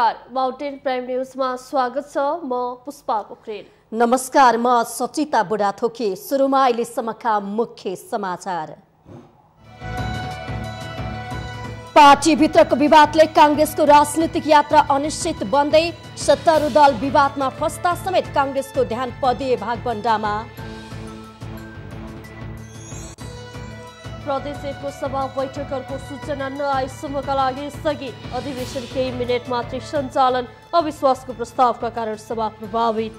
नमस्कार mountain prime न्युजमा स्वागत छ म पुष्पा पोखरेल नमस्कार म सचिता बुढाथोके सुरुमा अहिलेसम्मका मुख्य समाचार पार्टीभित्रको विवादले काङ्ग्रेसको राजनीतिक यात्रा अनिश्चित बन्दै सत्तारूढ दल विवादमा फस्दा समेत काङ्ग्रेसको ध्यान पदीय भागबण्डामा प्रदेश एकको सभा बैठकहरूको सूचना नआएसम्मका लागि स्थगित अधिवेशन केही मिनट मात्रै सञ्चालन अविश्वासको प्रस्तावका कारण सभा प्रभावित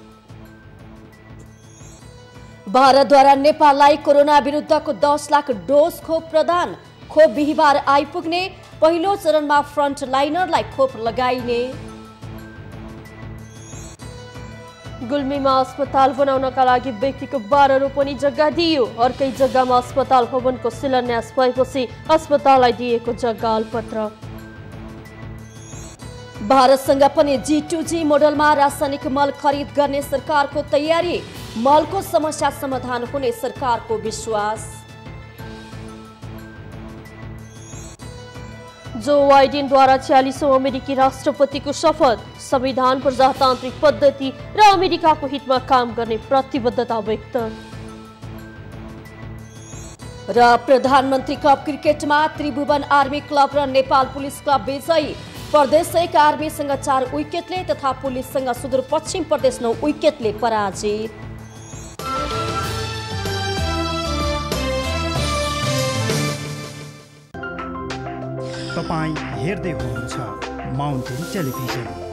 भारतद्वारा नेपाललाई कोरोना विरुद्धको दस लाख डोज खोप प्रदान खोप बिहिबार आइपुग्ने पहिलो चरणमा फ्रन्ट लाइनरलाई खोप लगाइने गुल्मीमा अस्पताल बनाउनका लागि व्यक्तिको बाह्र रोपनी जग्गा दियो अर्कै जग्गामा अस्पताल भवनको शिलान्यास भएपछि अस्पताललाई दिएको जग्गा अलपत्र भारतसँग पनि जी टू जी मोडलमा रासायनिक मल खरिद गर्ने सरकारको तयारी मलको समस्या समाधान हुने सरकारको विश्वास जो बाइडेनद्वारा छ्यालिसौँ अमेरिकी राष्ट्रपतिको शपथ संविधान प्रजातान्त्रिक पद्धति र अमेरिकाको हितमा काम गर्ने प्रतिबद्धता व्यक्त र प्रधानमन्त्री कप क्रिकेटमा त्रिभुवन आर्मी क्लब र नेपाल पुलिस क्लब विजयी एक आर्मीसँग चार विकेटले तथा पुलिससँग सुदूरपश्चिम प्रदेश नौ विकेटले पराजित तपाईँ हेर्दै हुनुहुन्छ माउन्टेन टेलिभिजन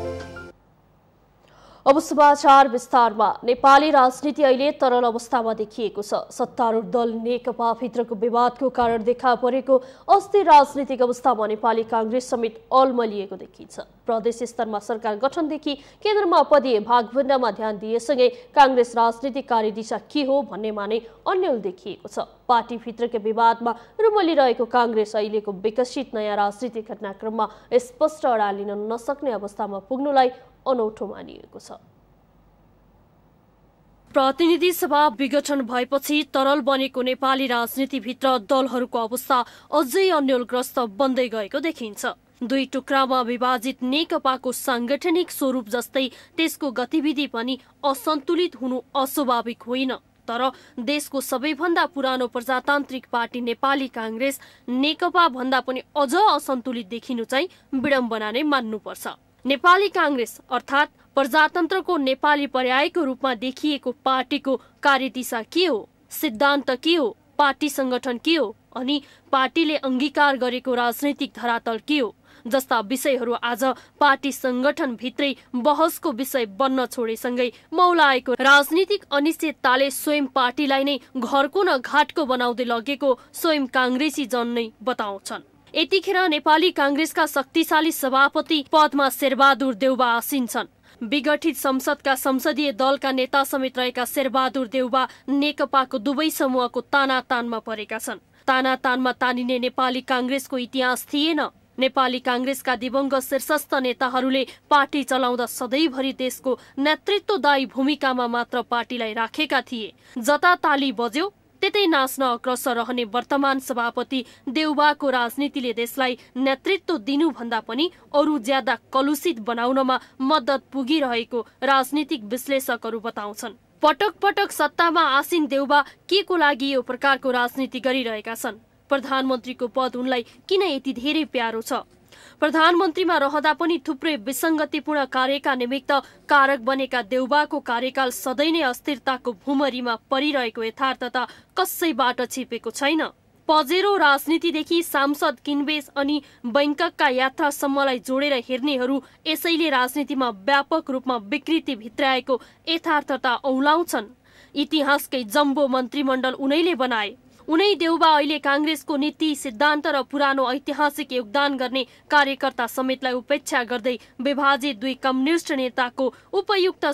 अब समाचार विस्तारमा नेपाली राजनीति अहिले तरल अवस्थामा देखिएको छ सत्तारूढ दल नेकपाभित्रको विवादको कारण देखा परेको अस्थिर राजनीतिक अवस्थामा नेपाली काङ्ग्रेस समेत अल्मलिएको देखिन्छ प्रदेश स्तरमा सरकार गठनदेखि केन्द्रमा पदीय भागभन्दामा ध्यान दिएसँगै काङ्ग्रेस राजनीतिक कार्यदिशा के हो भन्नेमा नै अन्यल देखिएको छ पार्टीभित्रकै विवादमा रुमलिरहेको काङ्ग्रेस अहिलेको विकसित नयाँ राजनीतिक घटनाक्रममा स्पष्ट अडा लिन नसक्ने अवस्थामा पुग्नुलाई अनौठो मानिएको छ प्रतिनिधि सभा विघटन भएपछि तरल बनेको नेपाली राजनीतिभित्र दलहरूको अवस्था अझै अन्यलग्रस्त बन्दै गएको देखिन्छ दुई टुक्रामा विभाजित नेकपाको साङ्गठनिक स्वरूप जस्तै त्यसको गतिविधि पनि असन्तुलित हुनु अस्वाभाविक होइन तर देशको सबैभन्दा पुरानो प्रजातान्त्रिक पार्टी नेपाली काङ्ग्रेस नेकपा भन्दा पनि अझ असन्तुलित देखिनु चाहिँ विडम्बना नै मान्नुपर्छ नेपाली काङ्ग्रेस अर्थात् प्रजातन्त्रको नेपाली पर्यायको रूपमा देखिएको पार्टीको कार्यदिशा के हो सिद्धान्त के हो पार्टी संगठन के हो अनि पार्टीले अङ्गीकार गरेको राजनैतिक धरातल के हो जस्ता विषयहरू आज पार्टी सङ्गठनभित्रै बहसको विषय बन्न छोडेसँगै मौलाएको राजनीतिक अनिश्चितताले स्वयं पार्टीलाई नै घरको न घाटको बनाउँदै लगेको स्वयं काङ्ग्रेसी जन नै बताउँछन् यतिखेर नेपाली काङ्ग्रेसका शक्तिशाली सभापति पदमा शेरबहादुर देउबा आसिन छन् विघटित संसदका संसदीय दलका नेता समेत रहेका शेरबहादुर देउबा नेकपाको दुवै समूहको तानातानमा परेका छन् तानातानमा तानिने नेपाली काङ्ग्रेसको इतिहास थिएन नेपाली काङ्ग्रेसका दिवंगत शीर्षस्थ नेताहरूले पार्टी चलाउँदा सधैँभरि देशको नेतृत्वदायी भूमिकामा मात्र पार्टीलाई राखेका थिए जता ताली बज्यो त्यतै नाच्न अग्रसर रहने वर्तमान सभापति देउबाको राजनीतिले देशलाई नेतृत्व दिनुभन्दा पनि अरू ज्यादा कलुषित बनाउनमा मद्दत पुगिरहेको राजनीतिक विश्लेषकहरू बताउँछन् पटक पटक सत्तामा आसिन देउबा के को लागि यो प्रकारको राजनीति गरिरहेका छन् प्रधानमन्त्रीको पद उनलाई किन यति धेरै प्यारो छ प्रधानमन्त्रीमा रहँदा पनि थुप्रै विसङ्गतिपूर्ण कार्यका निमित्त कारक बनेका देउबाको कार्यकाल सधैँ नै अस्थिरताको भूमरीमा परिरहेको यथार्थता कसैबाट छिपेको छैन पजेरो राजनीतिदेखि सांसद किनबेस अनि बैङ्ककका यात्रासम्मलाई जोडेर हेर्नेहरू यसैले राजनीतिमा व्यापक रूपमा विकृति भित्राएको यथार्थता औलाउँछन् इतिहासकै जम्बो मन्त्रीमण्डल उनैले बनाए उनै देउबा अहिले काङ्ग्रेसको नीति सिद्धान्त र पुरानो ऐतिहासिक योगदान गर्ने कार्यकर्ता समेतलाई उपेक्षा गर्दै विभाजित दुई कम्युनिष्ट नेताको उपयुक्त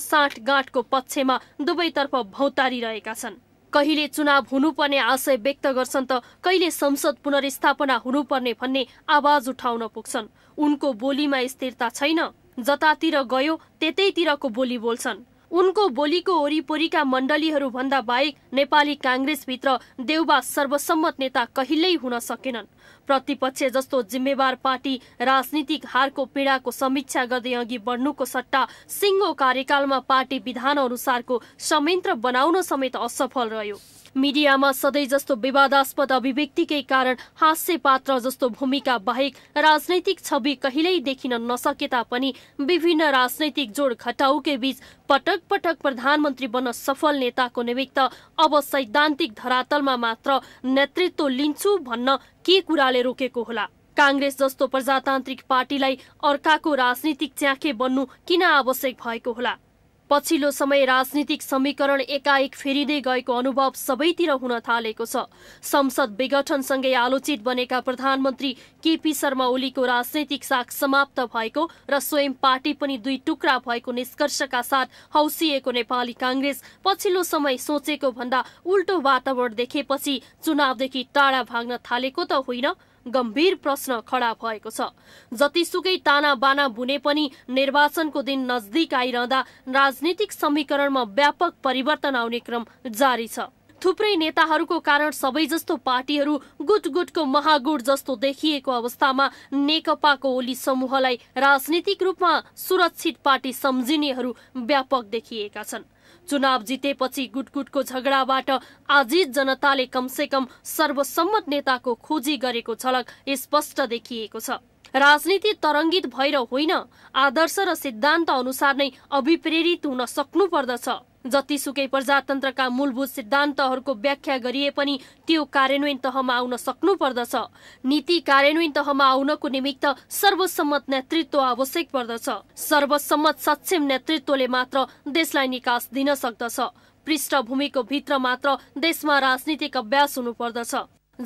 गाँठको पक्षमा दुवैतर्फ भौतारिरहेका छन् कहिले चुनाव हुनुपर्ने आशय व्यक्त गर्छन् त कहिले संसद पुनर्स्थापना हुनुपर्ने भन्ने आवाज उठाउन पुग्छन् उनको बोलीमा स्थिरता छैन जतातिर गयो त्यतैतिरको बोली बोल्छन् उनको बोलीको वरिपरिका मण्डलीहरूभन्दा बाहेक नेपाली काङ्ग्रेसभित्र देउबा सर्वसम्मत नेता कहिल्यै हुन सकेनन् प्रतिपक्ष जस्तो जिम्मेवार पार्टी राजनीतिक हारको पीडाको समीक्षा गर्दै अघि बढ्नुको सट्टा सिङ्गो कार्यकालमा पार्टी विधान अनुसारको संयन्त्र बनाउन समेत असफल रह्यो मिडियामा सधैँ जस्तो विवादास्पद अभिव्यक्तिकै कारण हास्य पात्र जस्तो भूमिका बाहेक राजनैतिक छवि कहिल्यै देखिन नसके तापनि विभिन्न राजनैतिक जोड घटाउकै बीच पटक पटक प्रधानमन्त्री बन्न सफल नेताको निमित्त अब सैद्धान्तिक धरातलमा मात्र नेतृत्व लिन्छु भन्न के कुराले रोकेको होला काङ्ग्रेस जस्तो प्रजातान्त्रिक पार्टीलाई अर्काको राजनीतिक च्याखे बन्नु किन आवश्यक भएको होला पछिल्लो समय राजनीतिक समीकरण एकाएक फेरिँदै गएको अनुभव सबैतिर हुन थालेको छ संसद विघटनसँगै आलोचित बनेका प्रधानमन्त्री केपी शर्मा ओलीको राजनैतिक साख समाप्त भएको र स्वयं पार्टी पनि दुई टुक्रा भएको निष्कर्षका साथ हौसिएको नेपाली काङ्ग्रेस पछिल्लो समय सोचेको भन्दा उल्टो वातावरण देखेपछि चुनावदेखि टाढा भाग्न थालेको त होइन गम्भीर प्रश्न खडा भएको छ जतिसुकै ताना बाना बुने पनि निर्वाचनको दिन नजदिक आइरहँदा राजनीतिक समीकरणमा व्यापक परिवर्तन आउने क्रम जारी छ थुप्रै नेताहरूको कारण सबै जस्तो पार्टीहरू गुटको महागुट जस्तो देखिएको अवस्थामा नेकपाको ओली समूहलाई राजनीतिक रूपमा सुरक्षित पार्टी सम्झिनेहरू व्यापक देखिएका छन् चुनाव जितेपछि गुटगुटको झगडाबाट आजित जनताले कमसेकम सर्वसम्मत नेताको खोजी गरेको झलक स्पष्ट देखिएको छ राजनीति तरङ्गित भएर होइन आदर्श र सिद्धान्त अनुसार नै अभिप्रेरित हुन सक्नुपर्दछ जतिसुकै प्रजातन्त्रका मूलभूत सिद्धान्तहरूको व्याख्या गरिए पनि त्यो कार्यान्वयन तहमा आउन सक्नुपर्दछ नीति कार्यान्वयन तहमा आउनको निमित्त सर्वसम्मत नेतृत्व आवश्यक पर्दछ सर्वसम्मत सक्षम नेतृत्वले मात्र देशलाई निकास दिन सक्दछ पृष्ठभूमिको भित्र मात्र देशमा राजनीतिक अभ्यास हुनुपर्दछ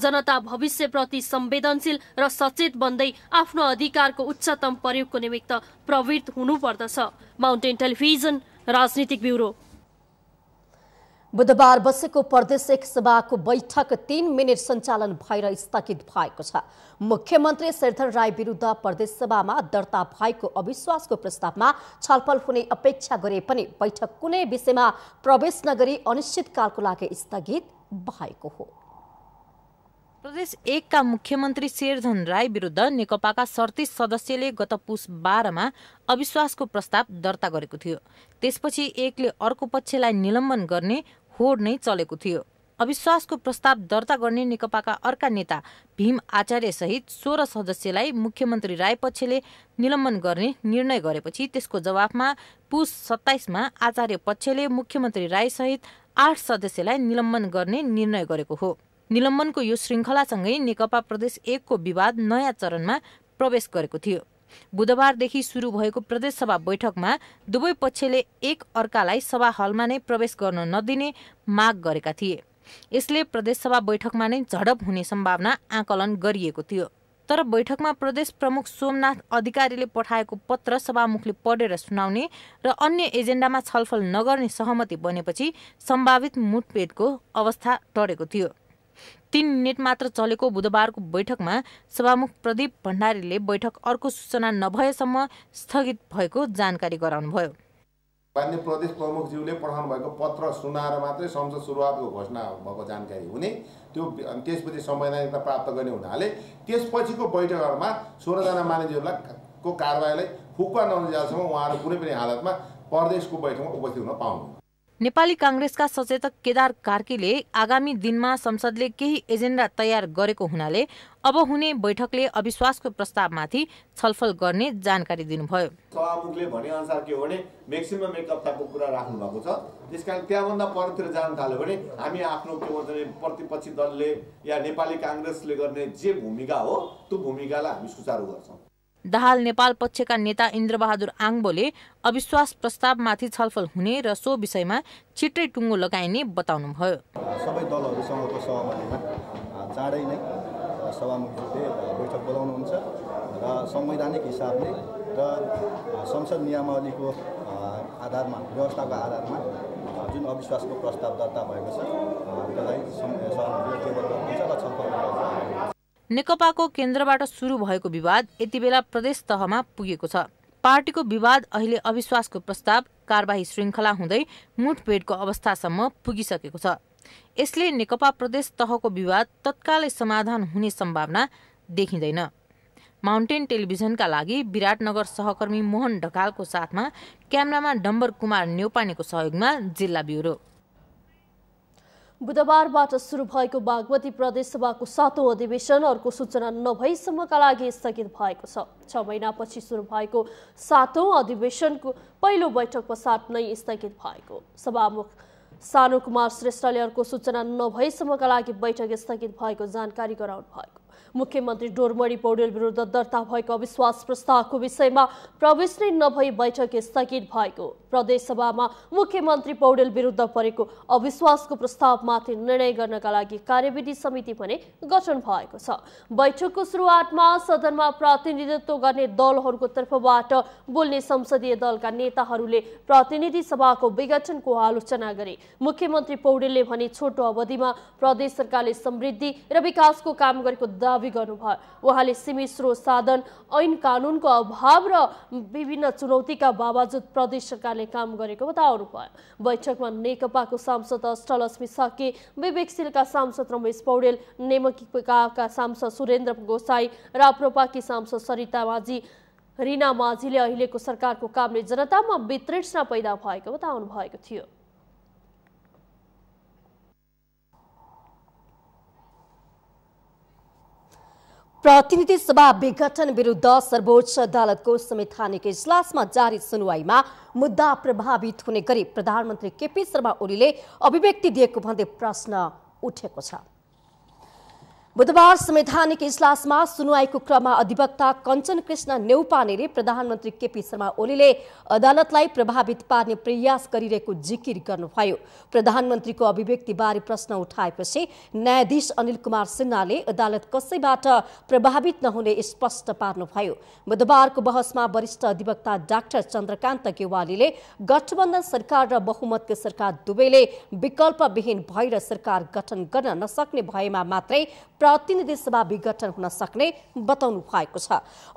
जनता भविष्यप्रति संवेदनशील र सचेत बन्दै आफ्नो अधिकारको उच्चतम प्रयोगको निमित्त प्रवृत्त हुनुपर्दछ माउन्टेन टेलिभिजन राजनीतिक ब्युरो बुधबार बसेको प्रदेश एक सभाको बैठक तीन मिनट सञ्चालन भएर स्थगित भएको छ मुख्यमन्त्री शेरधन राई विरुद्ध प्रदेश सभामा दर्ता भएको अविश्वासको प्रस्तावमा छलफल हुने अपेक्षा गरे पनि बैठक कुनै विषयमा प्रवेश नगरी अनिश्चितकालको लागि स्थगित भएको हो प्रदेश एकका मुख्यमन्त्री शेरधन राई विरुद्ध नेकपाका सडतिस सदस्यले गत पुस बाह्रमा अविश्वासको प्रस्ताव दर्ता गरेको थियो त्यसपछि एकले अर्को पक्षलाई निलम्बन गर्ने होड नै चलेको थियो अविश्वासको प्रस्ताव दर्ता गर्ने नेकपाका अर्का नेता भीम आचार्य सहित सोह्र सदस्यलाई मुख्यमन्त्री पक्षले निलम्बन गर्ने निर्णय गरेपछि त्यसको जवाफमा पुस सत्ताइसमा आचार्य पक्षले मुख्यमन्त्री सहित आठ सदस्यलाई निलम्बन गर्ने निर्णय गरेको हो निलम्बनको यो श्रृङ्खलासँगै नेकपा प्रदेश एकको विवाद नयाँ चरणमा प्रवेश गरेको थियो बुधबारदेखि सुरु भएको प्रदेशसभा बैठकमा दुवै पक्षले एक अर्कालाई सभा हलमा नै प्रवेश गर्न नदिने माग गरेका थिए यसले प्रदेशसभा बैठकमा नै झडप हुने सम्भावना आकलन गरिएको थियो तर बैठकमा प्रदेश प्रमुख सोमनाथ अधिकारीले पठाएको पत्र सभामुखले पढेर सुनाउने र अन्य एजेन्डामा छलफल नगर्ने सहमति बनेपछि सम्भावित मुठभेडको अवस्था टरेको थियो तीन मिनट मात्र चलेको बुधबारको बैठकमा सभामुख प्रदीप भण्डारीले बैठक अर्को सूचना नभएसम्म स्थगित भएको जानकारी गराउनुभयो मान्य प्रदेश प्रमुखज्यूले पठाउनु भएको पत्र सुनाएर मात्रै संसद सुरुवातको घोषणा भएको जानकारी हुने त्यो त्यसपछि संवैधानिकता प्राप्त गर्ने हुनाले त्यसपछिको बैठकहरूमा सोह्रजना मानिसहरूलाई को कारवाहीलाई फुक्वा नहुने जालसम्म उहाँहरू कुनै पनि हालतमा प्रदेशको बैठकमा उपस्थित हुन पाउनु नेपाली काङ्ग्रेसका सचेतक केदार कार्कीले आगामी दिनमा संसदले केही एजेन्डा तयार गरेको हुनाले अब हुने बैठकले अविश्वासको प्रस्तावमाथि छलफल गर्ने जानकारी दिनुभयो सभामुखले भने अनुसार के हो भने म्याक्सिमम् एक हप्ताको कुरा राख्नु भएको छ त्यस कारण त्यहाँभन्दा परतिर जान थाल्यो भने हामी आफ्नो के भन्छ भने प्रतिपक्षी दलले या नेपाली काङ्ग्रेसले गर्ने जे भूमिका हो त्यो भूमिकालाई हामी सुचारू गर्छौँ दाहाल नेपाल पक्षका नेता इन्द्रबहादुर आङ्बोले अविश्वास प्रस्तावमाथि छलफल हुने र सो विषयमा छिट्टै टुङ्गो लगाइने बताउनुभयो सबै दलहरूसँगको सहमतिमा चाँडै नै सभामुखीले बैठक बोलाउनुहुन्छ र संवैधानिक हिसाबले र संसद नियमावलीको आधारमा व्यवस्थाको आधारमा जुन अविश्वासको प्रस्ताव दर्ता भएको छ त्यसलाई सहमतिले र छलफल नेकपाको केन्द्रबाट सुरु भएको विवाद यति बेला प्रदेश तहमा पुगेको छ पार्टीको विवाद अहिले अविश्वासको प्रस्ताव कारवाही श्रृङ्खला हुँदै मुठभेडको अवस्थासम्म पुगिसकेको छ यसले नेकपा प्रदेश तहको विवाद तत्कालै समाधान हुने सम्भावना देखिँदैन माउन्टेन टेलिभिजनका लागि विराटनगर सहकर्मी मोहन ढकालको साथमा क्यामरामा डम्बर कुमार नेपानीको सहयोगमा जिल्ला ब्युरो बुधबारबाट सुरु भएको बागमती प्रदेशसभाको सातौँ अधिवेशन अर्को सूचना नभएसम्मका लागि स्थगित भएको छ छ महिनापछि सुरु भएको सातौँ अधिवेशनको पहिलो बैठक पश्चात नै स्थगित भएको सभामुख सानो कुमार श्रेष्ठले अर्को सूचना नभएसम्मका लागि बैठक स्थगित भएको जानकारी गराउनु भएको मुख्यमन्त्री डोरमणी पौडेल विरुद्ध दर्ता भएको अविश्वास प्रस्तावको विषयमा प्रवेश नै नभई बैठक स्थगित भएको प्रदेशसभामा मुख्यमन्त्री पौडेल विरुद्ध परेको अविश्वासको प्रस्तावमाथि निर्णय गर्नका लागि कार्यविधि समिति भने गठन भएको छ बैठकको सुरुवातमा सदनमा प्रतिनिधित्व गर्ने दलहरूको तर्फबाट बोल्ने संसदीय दलका नेताहरूले प्रतिनिधि सभाको विघटनको आलोचना गरे मुख्यमन्त्री पौडेलले भने छोटो अवधिमा प्रदेश सरकारले समृद्धि र विकासको काम गरेको दावी दावी गर्नुभयो उहाँले सीमित स्रोत साधन ऐन कानुनको अभाव र विभिन्न चुनौतीका बावजुद प्रदेश सरकारले काम गरेको बताउनुभयो बैठकमा नेकपाको सांसद अष्टलक्ष्मी सके विवेकशीलका सांसद रमेश पौडेल नेमकीका सांसद सुरेन्द्र गोसाई राप्रोपाकी सांसद सरिता माझी रिना माझीले अहिलेको सरकारको कामले जनतामा वितृष्णा पैदा भएको बताउनु भएको थियो प्रतिनिधि सभा विघटन विरुद्ध सर्वोच्च अदालतको संवैधानिक इजलासमा जारी सुनवाईमा मुद्दा प्रभावित हुने गरी प्रधानमन्त्री केपी शर्मा ओलीले अभिव्यक्ति दिएको भन्दै प्रश्न उठेको छ बुधबार संवैधानिक इजलासमा सुनवाईको क्रममा अधिवक्ता कञ्चन कृष्ण नेउपानेले प्रधानमन्त्री केपी शर्मा ओलीले अदालतलाई प्रभावित पार्ने प्रयास गरिरहेको जिकिर गर्नुभयो प्रधानमन्त्रीको अभिव्यक्तिबारे प्रश्न उठाएपछि न्यायाधीश अनिल कुमार सिन्हाले अदालत कसैबाट प्रभावित नहुने स्पष्ट पार्नुभयो बुधबारको बहसमा वरिष्ठ अधिवक्ता डाक्टर चन्द्रकान्त गेवालीले गठबन्धन सरकार र बहुमतको सरकार दुवैले विकल्पविहीन भएर सरकार गठन गर्न नसक्ने भएमा मात्रै प्रतिनिधि सभा विघटन हुन सक्ने बताउनु भएको छ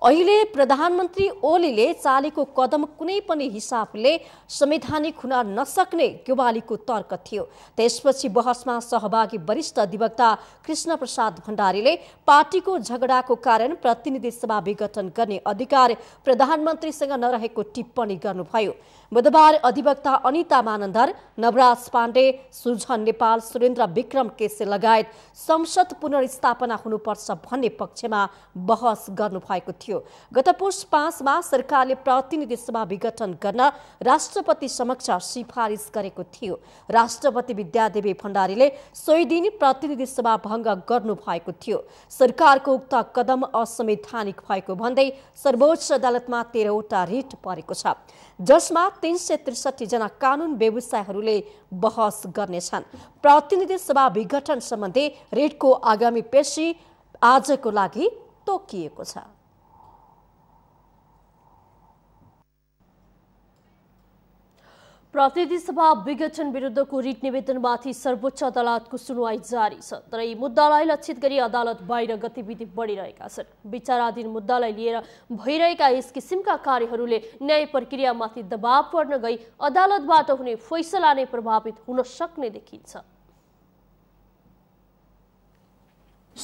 अहिले प्रधानमन्त्री ओलीले चालेको कदम कुनै पनि हिसाबले संवैधानिक हुन नसक्ने गेवालीको तर्क थियो त्यसपछि बहसमा सहभागी वरिष्ठ अधिवक्ता कृष्ण प्रसाद भण्डारीले पार्टीको झगडाको कारण प्रतिनिधि सभा विघटन गर्ने अधिकार प्रधानमन्त्रीसँग नरहेको टिप्पणी गर्नुभयो बुधबार अधिवक्ता अनिता मानन्दर नवराज पाण्डे सुजन नेपाल सुरेन्द्र विक्रम केसे लगायत संसद पुनर्स्थापना हुनुपर्छ भन्ने पक्षमा बहस गर्नुभएको थियो गत पुष पाँचमा सरकारले प्रतिनिधि सभा विघटन गर्न राष्ट्रपति समक्ष सिफारिस गरेको थियो राष्ट्रपति विद्यादेवी भण्डारीले सोही दिन प्रतिनिधि सभा भङ्ग गर्नुभएको थियो सरकारको उक्त कदम असंवैधानिक भएको भन्दै सर्वोच्च अदालतमा तेह्रवटा रिट परेको छ जसमा तिन सय त्रिसठीजना कानुन व्यवसायहरूले बहस गर्नेछन् प्रतिनिधि सभा विघटन सम्बन्धी रिटको आगामी पेशी आजको लागि तोकिएको छ प्रतिनिधि सभा विघटन विरुद्धको रिट निवेदनमाथि सर्वोच्च अदालतको सुनवाई जारी छ तर यी मुद्दालाई लक्षित गरी अदालत बाहिर गतिविधि बढिरहेका छन् विचाराधीन मुद्दालाई लिएर भइरहेका यस किसिमका कार्यहरूले न्याय प्रक्रियामाथि दबाव पर्न गई अदालतबाट हुने फैसला नै प्रभावित हुन सक्ने देखिन्छ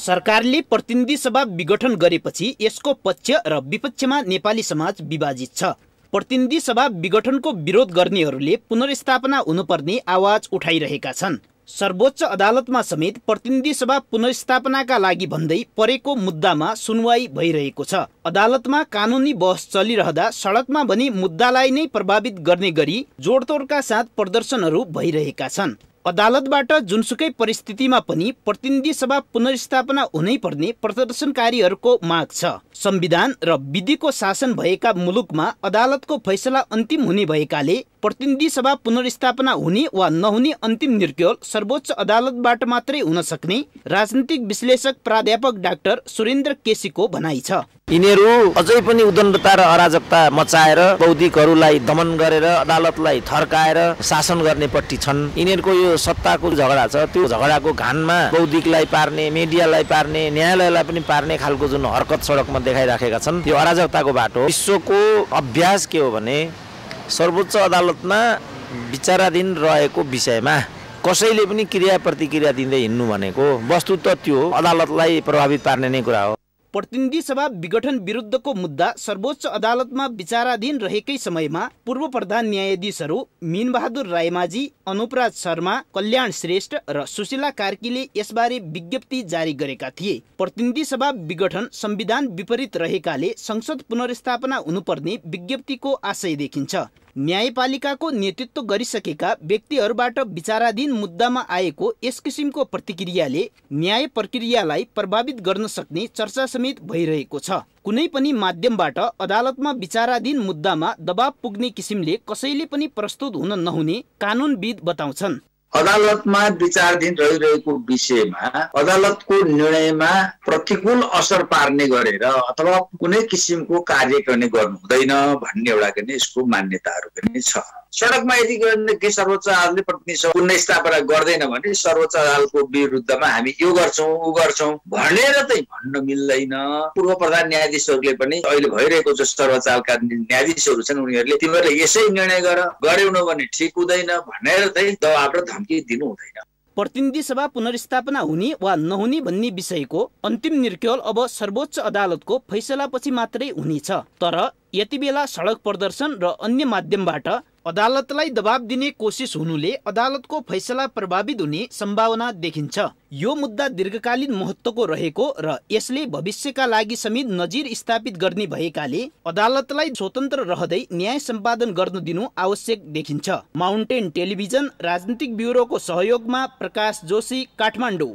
सरकारले प्रतिनिधि सभा विघटन गरेपछि यसको पक्ष र विपक्षमा नेपाली समाज विभाजित छ प्रतिनिधि सभा विघटनको विरोध गर्नेहरूले पुनर्स्थापना हुनुपर्ने आवाज उठाइरहेका छन् सर्वोच्च अदालतमा समेत प्रतिनिधि सभा पुनर्स्थापनाका लागि भन्दै परेको मुद्दामा सुनवाई भइरहेको छ अदालतमा कानुनी बहस चलिरहँदा सडकमा भने मुद्दालाई नै प्रभावित गर्ने गरी जोडतोडका साथ प्रदर्शनहरू भइरहेका छन् अदालतबाट जुनसुकै परिस्थितिमा पनि प्रतिनिधि सभा पुनर्स्थापना हुनै पर्ने प्रदर्शनकारीहरूको माग छ संविधान र विधिको शासन भएका मुलुकमा अदालतको फैसला अन्तिम हुने भएकाले प्रतिनिधि सभा पुनर्स्थापना हुने वा नहुने अन्तिम निर्णय सर्वोच्च अदालतबाट मात्रै हुन सक्ने राजनीतिक विश्लेषक प्राध्यापक डाक्टर सुरेन्द्र केसीको भनाइ छ यिनीहरू अझै पनि उदण्डता र अराजकता मचाएर बौद्धिकहरूलाई दमन गरेर अदालतलाई थर्काएर शासन गर्ने पट्टि छन् यिनीहरूको यो सत्ताको झगडा छ त्यो झगडाको घानमा बौद्धिकलाई पार्ने मिडियालाई पार्ने न्यायालयलाई पनि पार्ने खालको जुन हरकत सडकमा देखाइराखेका छन् यो अराजकताको बाटो विश्वको अभ्यास के हो भने सर्वोच्च अदालतमा विचाराधीन रहेको विषयमा कसैले पनि क्रिया प्रतिक्रिया दिँदै हिँड्नु भनेको वस्तु त त्यो अदालतलाई प्रभावित पार्ने नै कुरा हो प्रतिनिधि सभा विघटन विरुद्धको मुद्दा सर्वोच्च अदालतमा विचाराधीन रहेकै समयमा पूर्व प्रधान न्यायाधीशहरू मिनबहादुर रायमाझी अनुपराज शर्मा कल्याण श्रेष्ठ र सुशीला कार्कीले यसबारे विज्ञप्ति जारी गरेका थिए प्रतिनिधि सभा विघटन संविधान विपरीत रहेकाले संसद पुनर्स्थापना हुनुपर्ने विज्ञप्तिको आशय देखिन्छ न्यायपालिकाको नेतृत्व गरिसकेका व्यक्तिहरूबाट विचाराधीन मुद्दामा आएको यस किसिमको प्रतिक्रियाले न्याय प्रक्रियालाई प्रभावित गर्न सक्ने चर्चा समेत भइरहेको छ कुनै पनि माध्यमबाट अदालतमा विचाराधीन मुद्दामा दबाब पुग्ने किसिमले कसैले पनि प्रस्तुत हुन नहुने कानुनविद बताउँछन् अदालतमा विचारधीन रहिरहेको विषयमा अदालतको निर्णयमा प्रतिकूल असर पार्ने गरेर अथवा कुनै किसिमको कार्य गर्ने गर्नु हुँदैन भन्ने एउटा पनि यसको मान्यताहरू पनि छ सडकमा यदि के सर्वोच्च अदालतले प्रतिनिधि स्थापना गर्दैन भने सर्वोच्च अदालतको विरुद्धमा हामी यो गर्छौँ ऊ गर्छौँ भनेर चाहिँ भन्न मिल्दैन पूर्व प्रधान न्यायाधीशहरूले पनि अहिले भइरहेको जो सर्वोच्च अदालतका न्यायाधीशहरू छन् उनीहरूले तिमीहरूले यसै निर्णय गर गरेनौ भने ठिक हुँदैन भनेर चाहिँ दबाब र धम्की दिनु हुँदैन प्रतिनिधि सभा पुनर्स्थापना हुने वा नहुने भन्ने विषयको अन्तिम निर्कल अब सर्वोच्च अदालतको फैसलापछि मात्रै हुनेछ तर यति बेला सडक प्रदर्शन र अन्य माध्यमबाट अदालतलाई दबाब दिने कोसिस हुनुले अदालतको फैसला प्रभावित हुने सम्भावना देखिन्छ यो मुद्दा दीर्घकालीन महत्त्वको रहेको र यसले भविष्यका लागि समेत नजिर स्थापित गर्ने भएकाले अदालतलाई स्वतन्त्र रहँदै न्याय सम्पादन गर्न दिनु आवश्यक देखिन्छ माउन्टेन टेलिभिजन राजनीतिक ब्युरोको सहयोगमा प्रकाश जोशी काठमाडौँ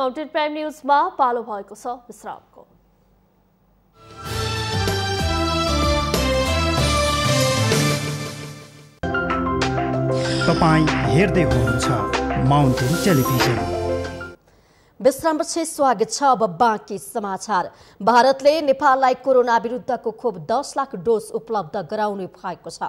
माउन्टेन प्राइम न्युजमा पालो भएको छ विश्रामको तपाईँ हेर्दै हुनुहुन्छ माउन्टेन टेलिभिजन विश्रामपछि स्वागत छ अब बाँकी समाचार भारतले नेपाललाई कोरोना विरुद्धको खोप दस लाख डोज उपलब्ध गराउने भएको छ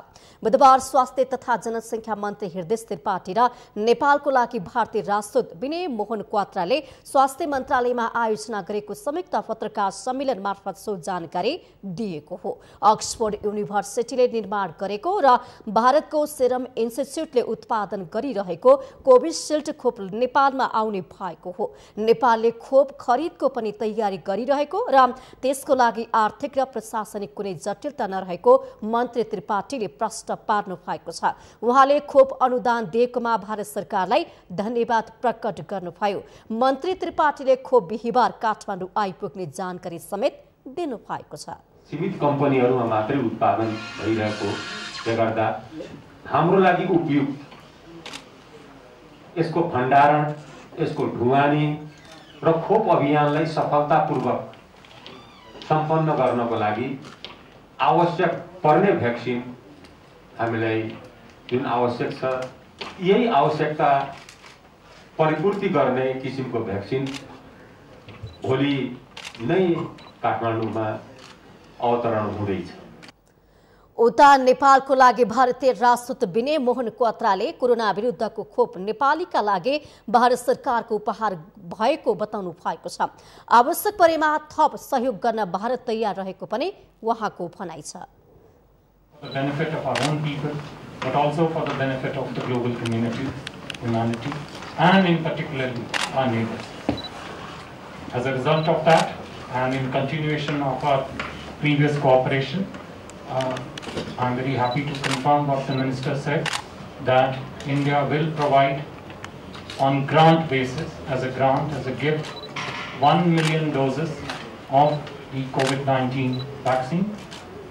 बुधबार स्वास्थ्य तथा जनसङ्ख्या मन्त्री हृदय त्रिपाठी र नेपालको लागि भारतीय राजदूत विनय मोहन क्वात्राले स्वास्थ्य मन्त्रालयमा आयोजना गरेको संयुक्त पत्रकार सम्मेलन मार्फत सो जानकारी दिएको हो अक्सफोर्ड युनिभर्सिटीले निर्माण गरेको र भारतको सेरम इन्स्टिच्युटले उत्पादन गरिरहेको कोभिसिल्ड खोप नेपालमा आउने भएको हो नेपालले खोप खरिदको पनि तयारी गरिरहेको र त्यसको लागि आर्थिक र प्रशासनिक कुनै जटिलता नरहेको मन्त्री त्रिपाठीले प्रश्न पार्नु भएको छ उहाँले खोप अनुदान दिएकोमा भारत सरकारलाई धन्यवाद प्रकट गर्नुभयो मन्त्री त्रिपाठीले खोप बिहिबार काठमाडौँ आइपुग्ने जानकारी समेत दिनुभएको छ सीमित कम्पनीहरूमा मात्रै उत्पादन भइरहेकोले गर्दा हाम्रो लागि उपयुक्त यसको भण्डारण यसको ढुवानी र खोप अभियानलाई सफलतापूर्वक सम्पन्न गर्नको लागि आवश्यक पर्ने भ्याक्सिन हामीलाई जुन आवश्यक छ यही आवश्यकता परिपूर्ति गर्ने किसिमको भ्याक्सिन भोलि नै काठमाडौँमा अवतरण हुँदैछ उता नेपालको लागि भारतीय राजदूत विनय मोहन क्वात्राले कोरोना विरुद्धको खोप नेपालीका लागि भारत सरकारको उपहार भएको बताउनु भएको छ आवश्यक परेमा थप सहयोग गर्न भारत तयार रहेको पनि उहाँको भनाइ छ previous cooperation, uh, I'm very happy to confirm what the Minister said, that India will provide on grant basis, as a grant, as a gift, 1 million doses of the COVID-19 vaccine.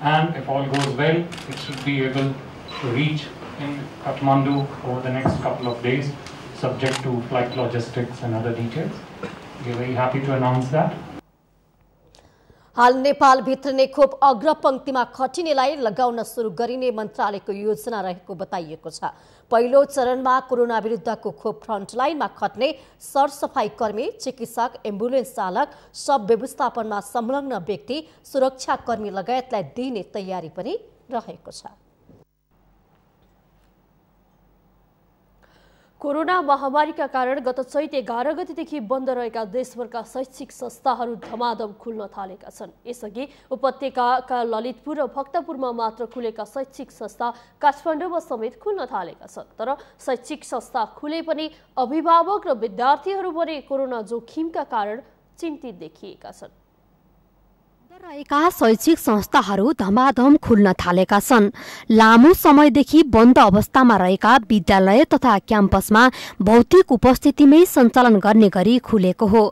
And if all goes well, it should be able to reach in Kathmandu over the next couple of days, subject to flight logistics and other details. We're very happy to announce that. हाल नेपालभित्र नै खोप अग्रपङ्क्तिमा खटिनेलाई लगाउन सुरु गरिने मन्त्रालयको योजना रहेको बताइएको छ पहिलो चरणमा कोरोना विरुद्धको खोप फ्रन्टलाइनमा खट्ने सरसफाई कर्मी चिकित्सक एम्बुलेन्स चालक सब व्यवस्थापनमा संलग्न व्यक्ति सुरक्षाकर्मी लगायतलाई दिइने तयारी पनि रहेको छ कोरोना महामारीका कारण गत चैत एघार गतिदेखि बन्द रहेका देशभरका शैक्षिक संस्थाहरू धमाधम खुल्न थालेका छन् यसअघि उपत्यकाका ललितपुर र भक्तपुरमा मात्र खुलेका शैक्षिक संस्था काठमाडौँमा समेत खुल्न थालेका छन् तर शैक्षिक संस्था खुले पनि अभिभावक र विद्यार्थीहरू भने कोरोना जोखिमका कारण चिन्तित देखिएका छन् रहेका शैक्षिक संस्थाहरू धमाधम खुल्न थालेका छन् लामो समयदेखि बन्द अवस्थामा रहेका विद्यालय तथा क्याम्पसमा भौतिक उपस्थितिमै सञ्चालन गर्ने गरी खुलेको हो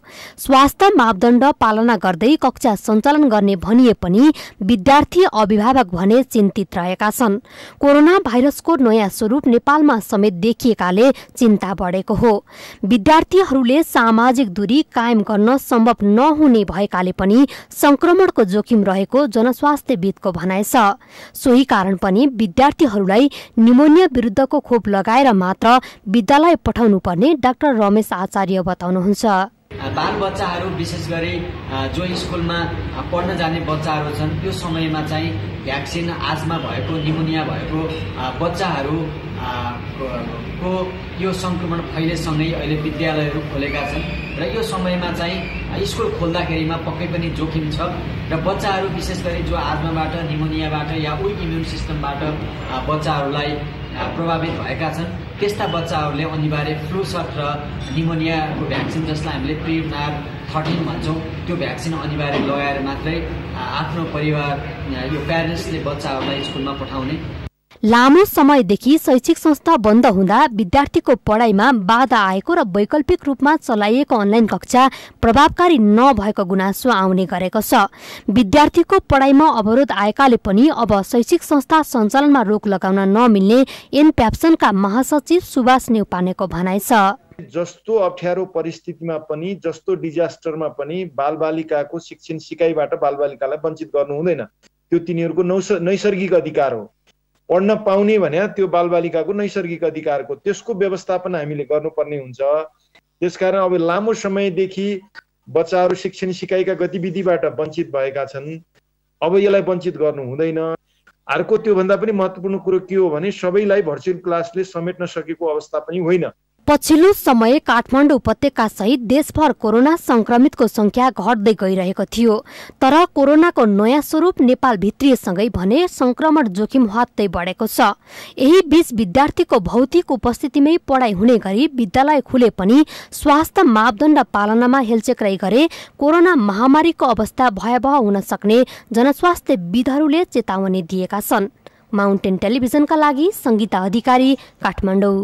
स्वास्थ्य मापदण्ड पालना गर्दै कक्षा सञ्चालन गर्ने भनिए पनि विद्यार्थी अभिभावक भने चिन्तित रहेका छन् कोरोना भाइरसको नयाँ स्वरूप नेपालमा समेत देखिएकाले चिन्ता बढेको हो विद्यार्थीहरूले सामाजिक दूरी कायम गर्न सम्भव नहुने भएकाले पनि संक्रमण को जोखिम रहेको जनस्वास्थ्यविदको भनाइ छ सोही कारण पनि विद्यार्थीहरूलाई निमोनिया विरुद्धको खोप लगाएर मात्र विद्यालय पठाउनुपर्ने डाक्टर रमेश आचार्य बताउनुहुन्छ बालबच्चाहरू विशेष गरी जो स्कुलमा पढ्न जाने बच्चाहरू छन् त्यो समयमा चाहिँ भ्याक्सिन आजमा भएको निमोनिया भएको बच्चाहरू को यो सङ्क्रमण फैलेसँगै अहिले विद्यालयहरू खोलेका छन् र यो समयमा चाहिँ स्कुल खोल्दाखेरिमा पक्कै पनि जोखिम छ र बच्चाहरू विशेष गरी जो आत्माबाट निमोनियाबाट या उइक इम्युन सिस्टमबाट बच्चाहरूलाई प्रभावित भएका छन् त्यस्ता बच्चाहरूले अनिवार्य फ्लु सट र निमोनियाको भ्याक्सिन जसलाई हामीले प्रिनार थर्टिन भन्छौँ त्यो भ्याक्सिन अनिवार्य लगाएर मात्रै आफ्नो परिवार यो प्यारेन्ट्सले बच्चाहरूलाई स्कुलमा पठाउने लामो समयदेखि शैक्षिक संस्था बन्द हुँदा विद्यार्थीको पढाइमा बाधा आएको र वैकल्पिक रूपमा चलाइएको अनलाइन कक्षा प्रभावकारी नभएको गुनासो आउने गरेको छ विद्यार्थीको पढाइमा अवरोध आएकाले पनि अब शैक्षिक संस्था सञ्चालनमा रोक लगाउन नमिल्ने एनप्याप्सनका महासचिव सुभाष नेउपानेको भनाइ छ जस्तो अप्ठ्यारो परिस्थितिमा पनि जस्तो डिजास्टरमा पनि बालबालिकाको शिक्षण सिकाइबाट बालबालिकालाई वञ्चित गर्नु हुँदैन त्यो तिनीहरूको नैसर्गिक अधिकार हो पढ्न पाउने भने त्यो बालबालिकाको नैसर्गिक अधिकारको त्यसको व्यवस्थापन हामीले गर्नुपर्ने हुन्छ त्यसकारण अब लामो समयदेखि बच्चाहरू शिक्षण सिकाइका गतिविधिबाट वञ्चित भएका छन् अब यसलाई वञ्चित गर्नु हुँदैन अर्को त्योभन्दा पनि महत्त्वपूर्ण कुरो के हो भने सबैलाई भर्चुअल क्लासले समेट्न सकेको अवस्था पनि होइन पछिल्लो समय काठमाडौँ उपत्यका सहित देशभर कोरोना संक्रमितको संख्या घट्दै गइरहेको थियो तर कोरोनाको नयाँ स्वरूप नेपाल भित्रीसँगै भने संक्रमण जोखिम हत्तै बढेको छ यही बीच विद्यार्थीको भौतिक उपस्थितिमै पढाइ हुने गरी विद्यालय खुले पनि स्वास्थ्य मापदण्ड पालनामा हेलचेक्राई गरे कोरोना महामारीको अवस्था भयावह हुन सक्ने जनस्वास्थ्य विदहरूले चेतावनी दिएका छन् माउन्टेन टेलिभिजनका लागि संगीता अधिकारी काठमाडौँ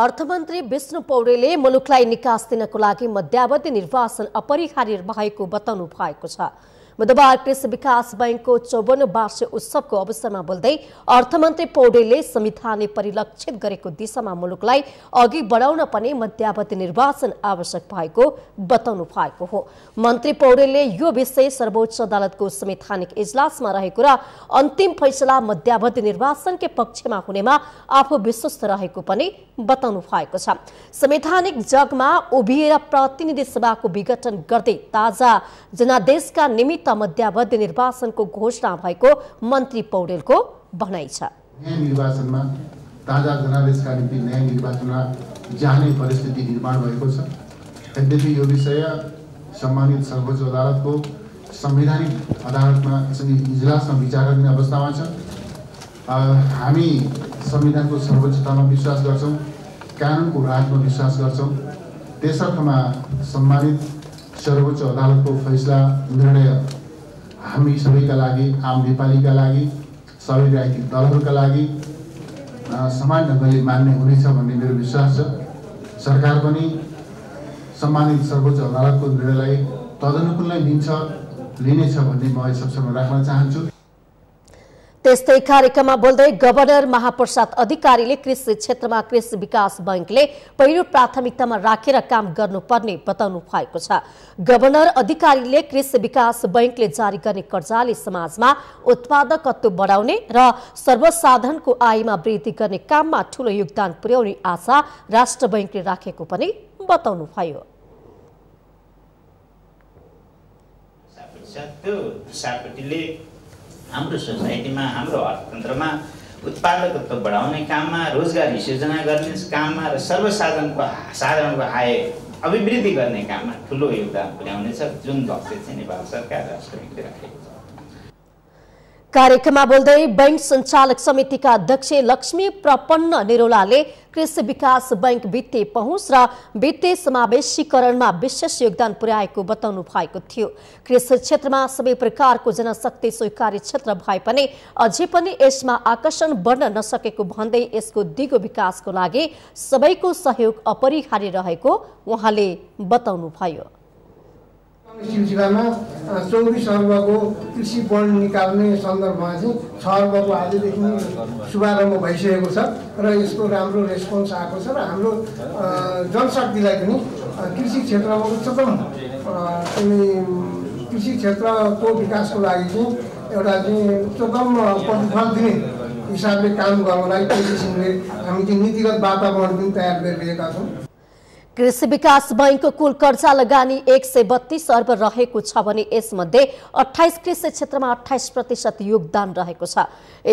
अर्थमन्त्री विष्णु पौडेले मुलुकलाई निकास दिनको लागि मध्यावधि निर्वाचन अपरिहार्य भएको बताउनु भएको छ बुधबार कृषि विकास बैंकको चौवन्न वार्षिक उत्सवको अवसरमा बोल्दै अर्थमन्त्री पौडेलले संविधानले परिलक्षित गरेको दिशामा मुलुकलाई अघि बढाउन पनि मध्यावधि निर्वाचन आवश्यक भएको बताउनु भएको हो मन्त्री पौडेलले यो विषय सर्वोच्च अदालतको संवैधानिक इजलासमा रहेको र अन्तिम फैसला मध्यावधि निर्वाचनकै पक्षमा हुनेमा आफू विश्वस्त रहेको पनि बताउनु भएको छ संवैधानिक जगमा उभिएर प्रतिनिधि सभाको विघटन गर्दै ताजा जनादेशका निमित्त संसदका मध्यावधि निर्वाचनको घोषणा भएको मन्त्री पौडेलको भनाइ छ ताजा जनादेशका निम्ति नयाँ निर्वाचनमा जाने परिस्थिति निर्माण भएको छ यद्यपि यो विषय सम्मानित सर्वोच्च अदालतको संवैधानिक अदालतमा यसरी इजलासमा विचार गर्ने अवस्थामा छ हामी संविधानको सर्वोच्चतामा विश्वास गर्छौँ कानुनको राजमा विश्वास गर्छौँ त्यसर्थमा सम्मानित सर्वोच्च अदालतको फैसला निर्णय हामी सबैका लागि आम नेपालीका लागि सबै राजनीतिक दलहरूका लागि सामान्य गरी मान्य हुनेछ भन्ने मेरो विश्वास छ सरकार पनि सम्मानित सर्वोच्च अदालतको निर्णयलाई तदनुकूल नै लिन्छ लिनेछ भन्ने म यस अवसरमा राख्न चाहन्छु त्यस्तै कार्यक्रममा बोल्दै गभर्नर महाप्रसाद अधिकारीले कृषि क्षेत्रमा कृषि विकास बैंकले पहिलो प्राथमिकतामा राखेर काम गर्नुपर्ने बताउनु भएको छ गभर्नर अधिकारीले कृषि विकास बैंकले जारी गर्ने कर्जाले समाजमा उत्पादकत्व बढाउने र सर्वसाधारणको आयमा वृद्धि गर्ने काममा ठूलो योगदान पुर्याउने आशा राष्ट्र बैंकले राखेको पनि बताउनुभयो सापटीले हाम्रो सोसाइटीमा हाम्रो अर्थतन्त्रमा उत्पादकत्व बढाउने काममा रोजगारी सिर्जना गर्ने काममा र सर्वसाधारणको साधारणको आय अभिवृद्धि गर्ने काममा ठुलो योगदान पुर्याउनेछ जुन लक्ष्य चाहिँ नेपाल सरकार राष्ट्रिय राखेको छ कार्यक्रममा बोल्दै बैंक सञ्चालक समितिका अध्यक्ष लक्ष्मी प्रपन्न निरोलाले कृषि विकास बैंक वित्तीय पहुँच र वित्तीय समावेशीकरणमा विशेष योगदान पुर्याएको बताउनु भएको थियो कृषि क्षेत्रमा सबै प्रकारको जनशक्ति स्वीकार्य क्षेत्र भए पनि अझै पनि यसमा आकर्षण बढ्न नसकेको भन्दै यसको दिगो विकासको लागि सबैको सहयोग अपरिहार्य रहेको उहाँले बताउनुभयो सिलसिलामा चौबिस अर्बको कृषि बन्ड निकाल्ने सन्दर्भमा चाहिँ छ अर्बको आजदेखि शुभारम्भ भइसकेको छ र यसको राम्रो रेस्पोन्स आएको छ र हाम्रो जनशक्तिलाई पनि कृषि क्षेत्रमा उच्चतम कृषि क्षेत्रको विकासको लागि चाहिँ एउटा चाहिँ उच्चतम प्रतिफल दिने हिसाबले काम गर्नलाई त्यो किसिमले हामी चाहिँ नीतिगत वातावरण पनि तयार गरिरहेका छौँ कृषि विकास बैङ्कको कुल कर्जा लगानी एक सय बत्तीस अर्ब रहेको छ भने यसमध्ये अठाइस कृषि क्षेत्रमा अठाइस प्रतिशत योगदान रहेको छ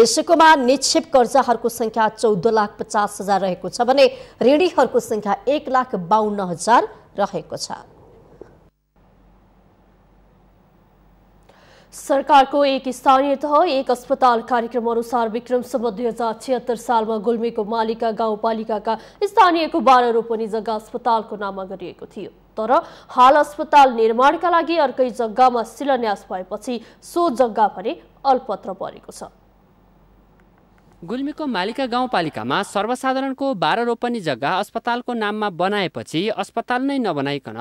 यसकोमा निक्षेप कर्जाहरूको सङ्ख्या चौध लाख पचास हजार रहेको छ भने ऋणीहरूको सङ्ख्या एक लाख बाहन्न हजार रहेको छ सरकारको एक स्थानीय तह एक अस्पताल कार्यक्रम अनुसार विक्रमसम्म दुई हजार छिहत्तर सालमा गुल्मीको मालिका गाउँपालिकाका स्थानीयको बाह्र रोपनी जग्गा अस्पतालको नाममा गरिएको थियो तर हाल अस्पताल निर्माणका लागि अर्कै जग्गामा शिलान्यास भएपछि सो जग्गा भने अल्पत्र परेको छ गुल्मीको मालिका गाउँपालिकामा सर्वसाधारणको बाह्र रोपनी जग्गा अस्पतालको नाममा बनाएपछि अस्पताल नै नबनाइकन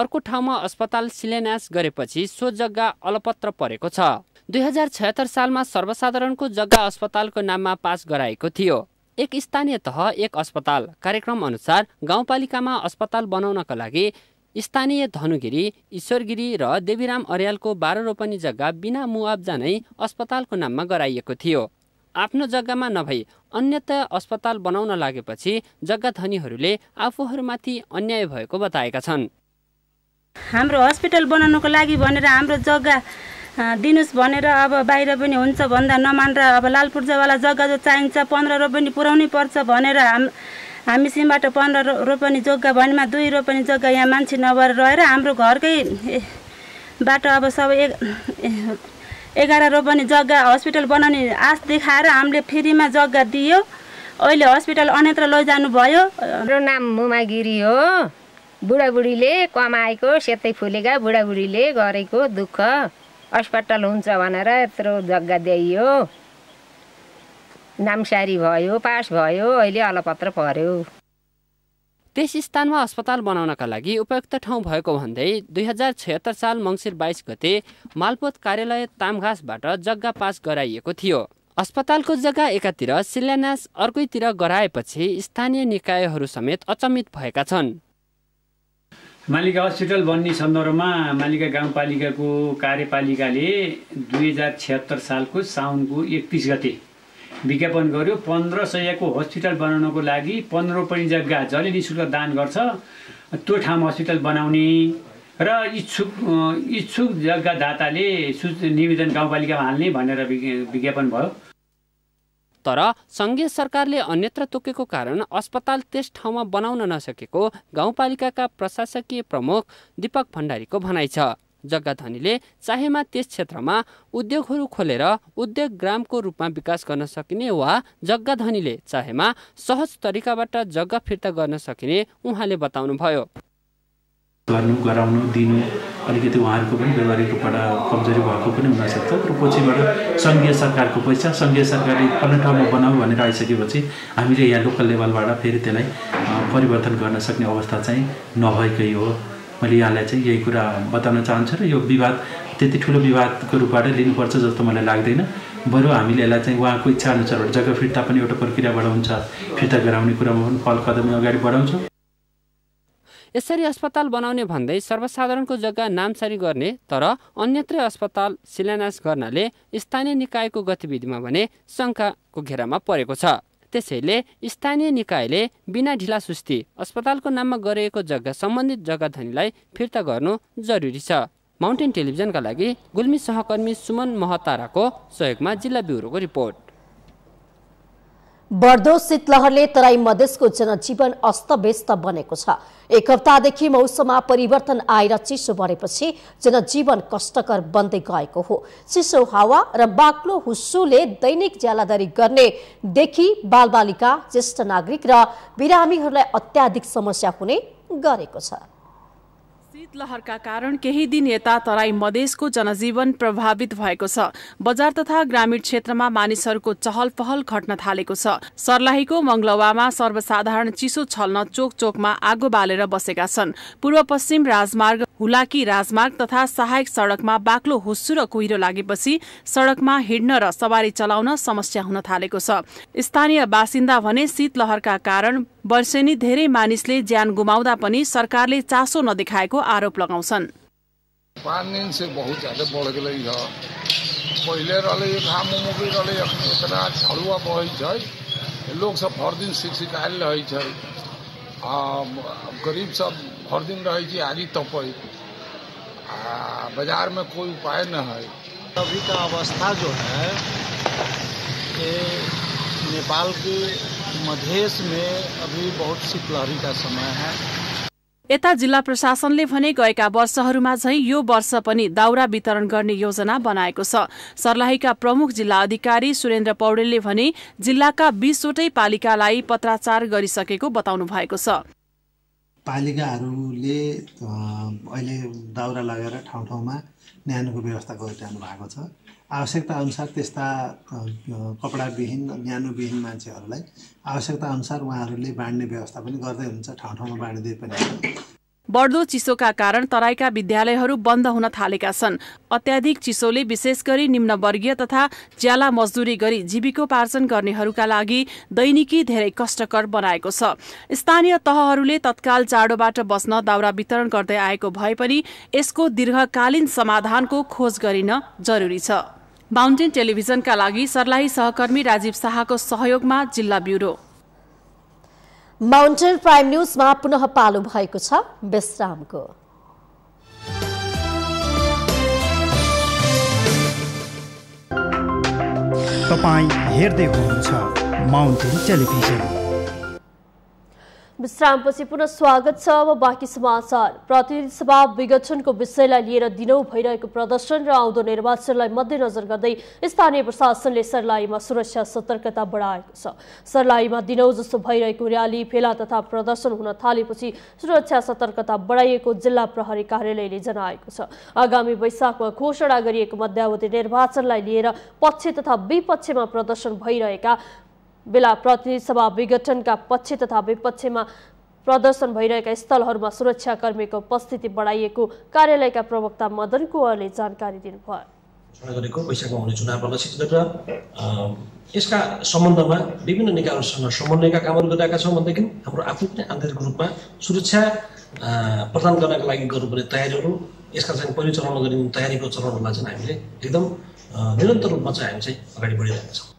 अर्को ठाउँमा अस्पताल शिलान्यास गरेपछि सो जग्गा अलपत्र परेको छ दुई हजार छयत्तर सालमा सर्वसाधारणको जग्गा अस्पतालको नाममा पास गराएको थियो एक स्थानीय तह एक अस्पताल कार्यक्रम अनुसार गाउँपालिकामा अस्पताल बनाउनका लागि स्थानीय धनुगिरी ईश्वरगिरी र देवीराम अर्यालको बाह्र रोपनी जग्गा बिना मुआब्जा नै अस्पतालको नाममा गराइएको थियो आफ्नो जग्गामा नभई अन्यत्र अस्पताल बनाउन लागेपछि जग्गा धनीहरूले आफूहरूमाथि अन्याय भएको बताएका छन् हाम्रो हस्पिटल बनाउनुको लागि भनेर हाम्रो जग्गा दिनुहोस् भनेर अब बाहिर पनि हुन्छ भन्दा नमानेर अब लालपूर्जावाला जग्गा जो चाहिन्छ पन्ध्र रोपनी पुऱ्याउनै पर्छ भनेर हाम हामी सिमबाट पन्ध्र रो रोपनी जग्गा भनेमा दुई रोपनी जग्गा यहाँ मान्छे नभएर रहेर हाम्रो घरकै बाटो अब सबै एघार रोपनी जग्गा हस्पिटल बनाउने आश देखाएर हामीले फ्रीमा जग्गा दियो अहिले हस्पिटल अन्यत्र लैजानु भयो हाम्रो नाम मुमा गिरी हो बुढाबुढीले कमाएको सेतै फुलेका बुढाबुढीले गरेको दुःख अस्पताल हुन्छ भनेर यत्रो जग्गा दिइयो नामसारी भयो पास भयो अहिले अलपत्र पर्यो त्यस स्थानमा अस्पताल बनाउनका लागि उपयुक्त ठाउँ भएको भन्दै दुई हजार छयत्तर साल मङ्सिर बाइस गते मालपोत कार्यालय तामघासबाट जग्गा पास गराइएको थियो अस्पतालको जग्गा एकातिर शिलान्यास अर्कैतिर गराएपछि स्थानीय निकायहरू समेत अचम्मित भएका छन् मालिका हस्पिटल बन्ने सन्दर्भमा मालिका गाउँपालिकाको कार्यपालिकाले दुई हजार छत्तर सालको साउनको एकतिस गते विज्ञापन गर्यो पन्ध्र सयको हस्पिटल बनाउनको लागि पन्ध्र रोपनी जग्गा जसले नि शुल्क दान गर्छ त्यो ठाउँमा हस्पिटल बनाउने र इच्छुक इच्छुक जग्गादाताले सु निवेदन गाउँपालिकामा हाल्ने भनेर विज्ञापन भयो तर सङ्घीय सरकारले अन्यत्र तोकेको कारण अस्पताल त्यस ठाउँमा बनाउन नसकेको गाउँपालिकाका प्रशासकीय प्रमुख दीपक भण्डारीको भनाइ छ जग्गाधनीले चाहेमा त्यस क्षेत्रमा उद्योगहरू खोलेर उद्योग ग्रामको रूपमा विकास गर्न सकिने वा जग्गाधनीले चाहेमा सहज तरिकाबाट जग्गा फिर्ता गर्न सकिने उहाँले बताउनुभयो गर्नु गराउनु दिनु अलिकति उहाँहरूको पनि व्यवहारिक रूपबाट कमजोरी भएको पनि हुनसक्छ र पछिबाट सङ्घीय सरकारको पैसा सङ्घीय सरकारले पर्ने ठाउँमा बनाऊ भनेर आइसकेपछि हामीले यहाँ लोकल लेभलबाट फेरि त्यसलाई परिवर्तन गर्न सक्ने अवस्था चाहिँ नभएकै हो मैले यहाँलाई चाहिँ यही कुरा बताउन चाहन्छु र यो विवाद त्यति ठुलो विवादको रूपबाट लिनुपर्छ जस्तो मलाई लाग्दैन बरु हामीले यसलाई चाहिँ उहाँको इच्छाअनुसारबाट जग्गा फिर्ता पनि एउटा प्रक्रियाबाट हुन्छ फिर्ता गराउने कुरामा पनि पहल कदमी अगाडि बढाउँछौँ यसरी अस्पताल बनाउने भन्दै सर्वसाधारणको जग्गा नामसारी गर्ने तर अन्यत्रै अस्पताल शिलान्यास गर्नाले स्थानीय निकायको गतिविधिमा भने शङ्काको घेरामा परेको छ त्यसैले स्थानीय निकायले बिना ढिला सुस्ती अस्पतालको नाममा गरिएको जग्गा सम्बन्धित जग्गा धनीलाई फिर्ता गर्नु जरुरी छ माउन्टेन टेलिभिजनका लागि गुल्मी सहकर्मी सुमन महताराको सहयोगमा जिल्ला ब्युरोको रिपोर्ट बढ्दो शीतलहरले तराई मधेसको जनजीवन अस्तव्यस्त बनेको छ एक हप्तादेखि मौसममा परिवर्तन आएर चिसो बढेपछि जनजीवन कष्टकर बन्दै गएको हो चिसो हावा र बाक्लो हुस्सुले दैनिक ज्यालादारी गर्नेदेखि बालबालिका ज्येष्ठ नागरिक र बिरामीहरूलाई अत्याधिक समस्या हुने गरेको छ शीतलहरका कारण केही दिन यता तराई मधेसको जनजीवन प्रभावित भएको छ बजार तथा ग्रामीण क्षेत्रमा मानिसहरूको चहल पहल घट्न थालेको छ सर्लाहीको मंगलवामा सर्वसाधारण चिसो छल्न चोक चोकमा आगो बालेर बसेका छन् पूर्व पश्चिम राजमार्ग हुलाकी राजमार्ग तथा सहायक सड़कमा बाक्लो होस्सु र कुहिरो लागेपछि सड़कमा हिँड्न र सवारी चलाउन समस्या हुन थालेको छ स्थानीय बासिन्दा भने शीतलहरका कारण वर्षेनी धेरै मानिसले ज्यान गुमाउँदा पनि सरकारले चासो नदेखाएको आरोप लगाउँछन् पानी से बहुत ज्यादा बढ़ गई है पहले रहे घाम उमुकी रहे इतना झड़ुआ बहे है लोक सब हर दिन सिकसिकायल रहे है गरीब सब हर दिन रहे कि आदि तपे बाजार में कोई उपाय न है अभी का अवस्था जो है कि नेपाल की मधेस में अभी बहुत शीतलहरी का समय है यता जिल्ला प्रशासनले भने गएका वर्षहरूमा झैं यो वर्ष पनि दाउरा वितरण गर्ने योजना बनाएको छ सर्लाहीका प्रमुख जिल्ला अधिकारी सुरेन्द्र पौडेलले भने जिल्लाका बीसवटै पालिकालाई पत्राचार गरिसकेको बताउनु भएको छ पालिकाहरूले अहिले दाउरा लगाएर ठाउँ ठाउँमा न्यानोको व्यवस्था गरिरहनु भएको छ आवश्यकता अनुसार त्यस्ता कपडाविहीन न्यानोविहीन मान्छेहरूलाई अनुसार उहाँहरूले बाँड्ने व्यवस्था पनि गर्दै हुन्छ ठाउँ ठाउँमा बाँडिँदै पनि बढ्दो चिसोका कारण तराईका विद्यालयहरू बन्द हुन थालेका छन् अत्याधिक चिसोले विशेष गरी निम्नवर्गीय तथा ज्याला मजदुरी गरी जीविकोपार्जन गर्नेहरूका लागि दैनिकी धेरै कष्टकर बनाएको छ स्थानीय तहहरूले तत्काल जाडोबाट बस्न दाउरा वितरण गर्दै आएको भए पनि यसको दीर्घकालीन समाधानको खोज गरिन जरुरी छ माउन्टेन टेलिभिजनका लागि सर्लाही सहकर्मी राजीव शाहको सहयोगमा जिल्ला ब्युरो माउन्टेन प्राइम न्युजमा पुनः पालो भएको छ विश्रामको तपाईँ हेर्दै हुनुहुन्छ माउन्टेन टेलिभिजन विश्रामपछि पुनः स्वागत छ अब बाँकी समाचार प्रतिनिधि सभा विघटनको विषयलाई लिएर दिनौ भइरहेको प्रदर्शन र आउँदो निर्वाचनलाई मध्यनजर गर्दै स्थानीय प्रशासनले सर्लाहीमा सुरक्षा सतर्कता बढाएको छ सर्लाहीमा दिनौ जस्तो भइरहेको र्याली फेला तथा प्रदर्शन हुन थालेपछि सुरक्षा सतर्कता बढाइएको जिल्ला प्रहरी कार्यालयले जनाएको छ आगामी वैशाखमा घोषणा गरिएको मध्यावधि निर्वाचनलाई लिएर पक्ष तथा विपक्षमा प्रदर्शन भइरहेका बेला सभा विघटनका पक्ष तथा विपक्षमा प्रदर्शन भइरहेका स्थलहरूमा सुरक्षाकर्मीको उपस्थिति बढाइएको कार्यालयका प्रवक्ता मदन कुवरले जानकारी दिनुभयो गरेको वैशाखमा हुने प्रदर्शित गरेर यसका सम्बन्धमा विभिन्न निकायहरूसँग समन्वयका कामहरू गरिरहेका छौँ भनेदेखि हाम्रो आफ्नै आन्तरिक रूपमा सुरक्षा प्रदान गर्नका लागि गर्नुपर्ने तयारीहरू यसका चाहिँ पहिलो चरणमा गरिने तयारीको चरणहरूमा चाहिँ हामीले एकदम निरन्तर रूपमा चाहिँ हामी चाहिँ अगाडि बढिरहेका छौँ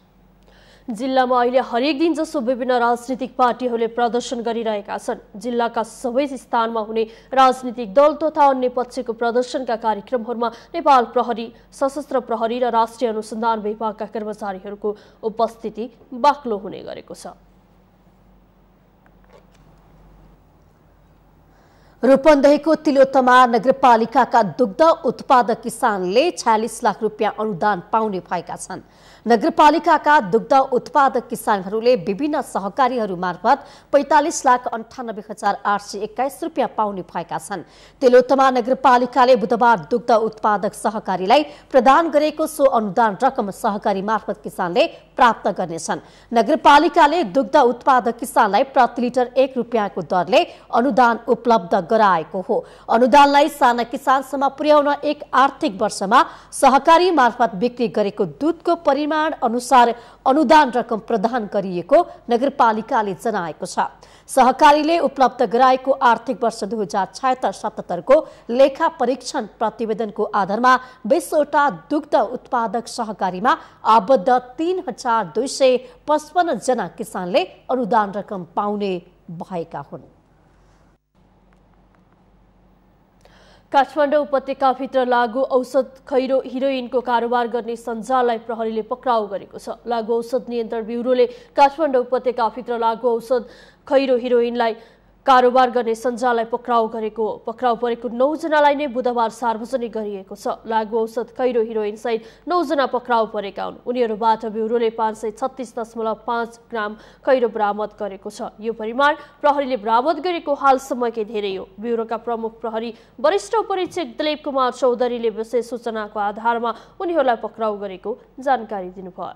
जिल्लामा अहिले हरेक दिन जसो विभिन्न राजनीतिक पार्टीहरूले प्रदर्शन गरिरहेका छन् जिल्लाका सबै स्थानमा हुने राजनीतिक दल तथा अन्य पक्षको प्रदर्शनका कार्यक्रमहरूमा नेपाल प्रहरी सशस्त्र प्रहरी र राष्ट्रिय अनुसन्धान विभागका कर्मचारीहरूको उपस्थिति बाक्लो हुने गरेको छ रूपन्देहीको तिलोत्तमा नगरपालिकाका दुग्ध उत्पादक किसानले छ्यालिस लाख रुपियाँ अनुदान पाउने भएका छन् नगरपालिकाका दुग्ध उत्पादक किसानहरूले विभिन्न सहकारीहरू मार्फत पैँतालिस लाख अन्ठानब्बे हजार आठ सय एक्काइस रुपियाँ पाउने भएका छन् तिलोत्तमा नगरपालिकाले बुधबार दुग्ध उत्पादक सहकारीलाई प्रदान गरेको सो अनुदान रकम सहकारी मार्फत किसानले प्राप्त गर्नेछन् नगरपालिकाले दुग्ध उत्पादक किसानलाई प्रति लिटर एक रुपियाँको दरले अनुदान उपलब्ध गराएको हो अनुदानलाई साना किसानसम्म पुर्याउन एक आर्थिक वर्षमा सहकारी मार्फत बिक्री गरेको दुधको परिमाण अनुसार अनुदान रकम प्रदान गरिएको नगरपालिकाले जनाएको छ सहकारीले उपलब्ध गराएको आर्थिक वर्ष दुई हजार छयत्तर सतहत्तरको लेखा परीक्षण प्रतिवेदनको आधारमा बिसवटा दुग्ध उत्पादक सहकारीमा आबद्ध तीन हजार दुई सय पचपन्नजना किसानले अनुदान रकम पाउने भएका हुन् काठमाडौँ उपत्यकाभित्र लागु औषध खैरो हिरोइनको कारोबार गर्ने सञ्जाललाई प्रहरीले पक्राउ गरेको छ लागु औषध नियन्त्रण ब्युरोले काठमाडौँ उपत्यकाभित्र लागु औषध खैरो हिरोइनलाई कारोबार गर्ने सञ्जाललाई पक्राउ गरेको पक्राउ परेको नौजनालाई नै बुधबार सार्वजनिक गरिएको छ लागु औषध कैरो हिरोइन सहित नौजना पक्राउ परेका हुन् उनीहरूबाट ब्युरोले पाँच सय छत्तिस दशमलव पाँच ग्राम कैरो बरामद गरेको छ यो परिमाण प्रहरीले बरामद गरेको हालसम्मकै धेरै हो ब्युरोका प्रमुख प्रहरी वरिष्ठ उपरीक्षक दिलीप कुमार चौधरीले विशेष सूचनाको आधारमा उनीहरूलाई पक्राउ गरेको जानकारी दिनुभयो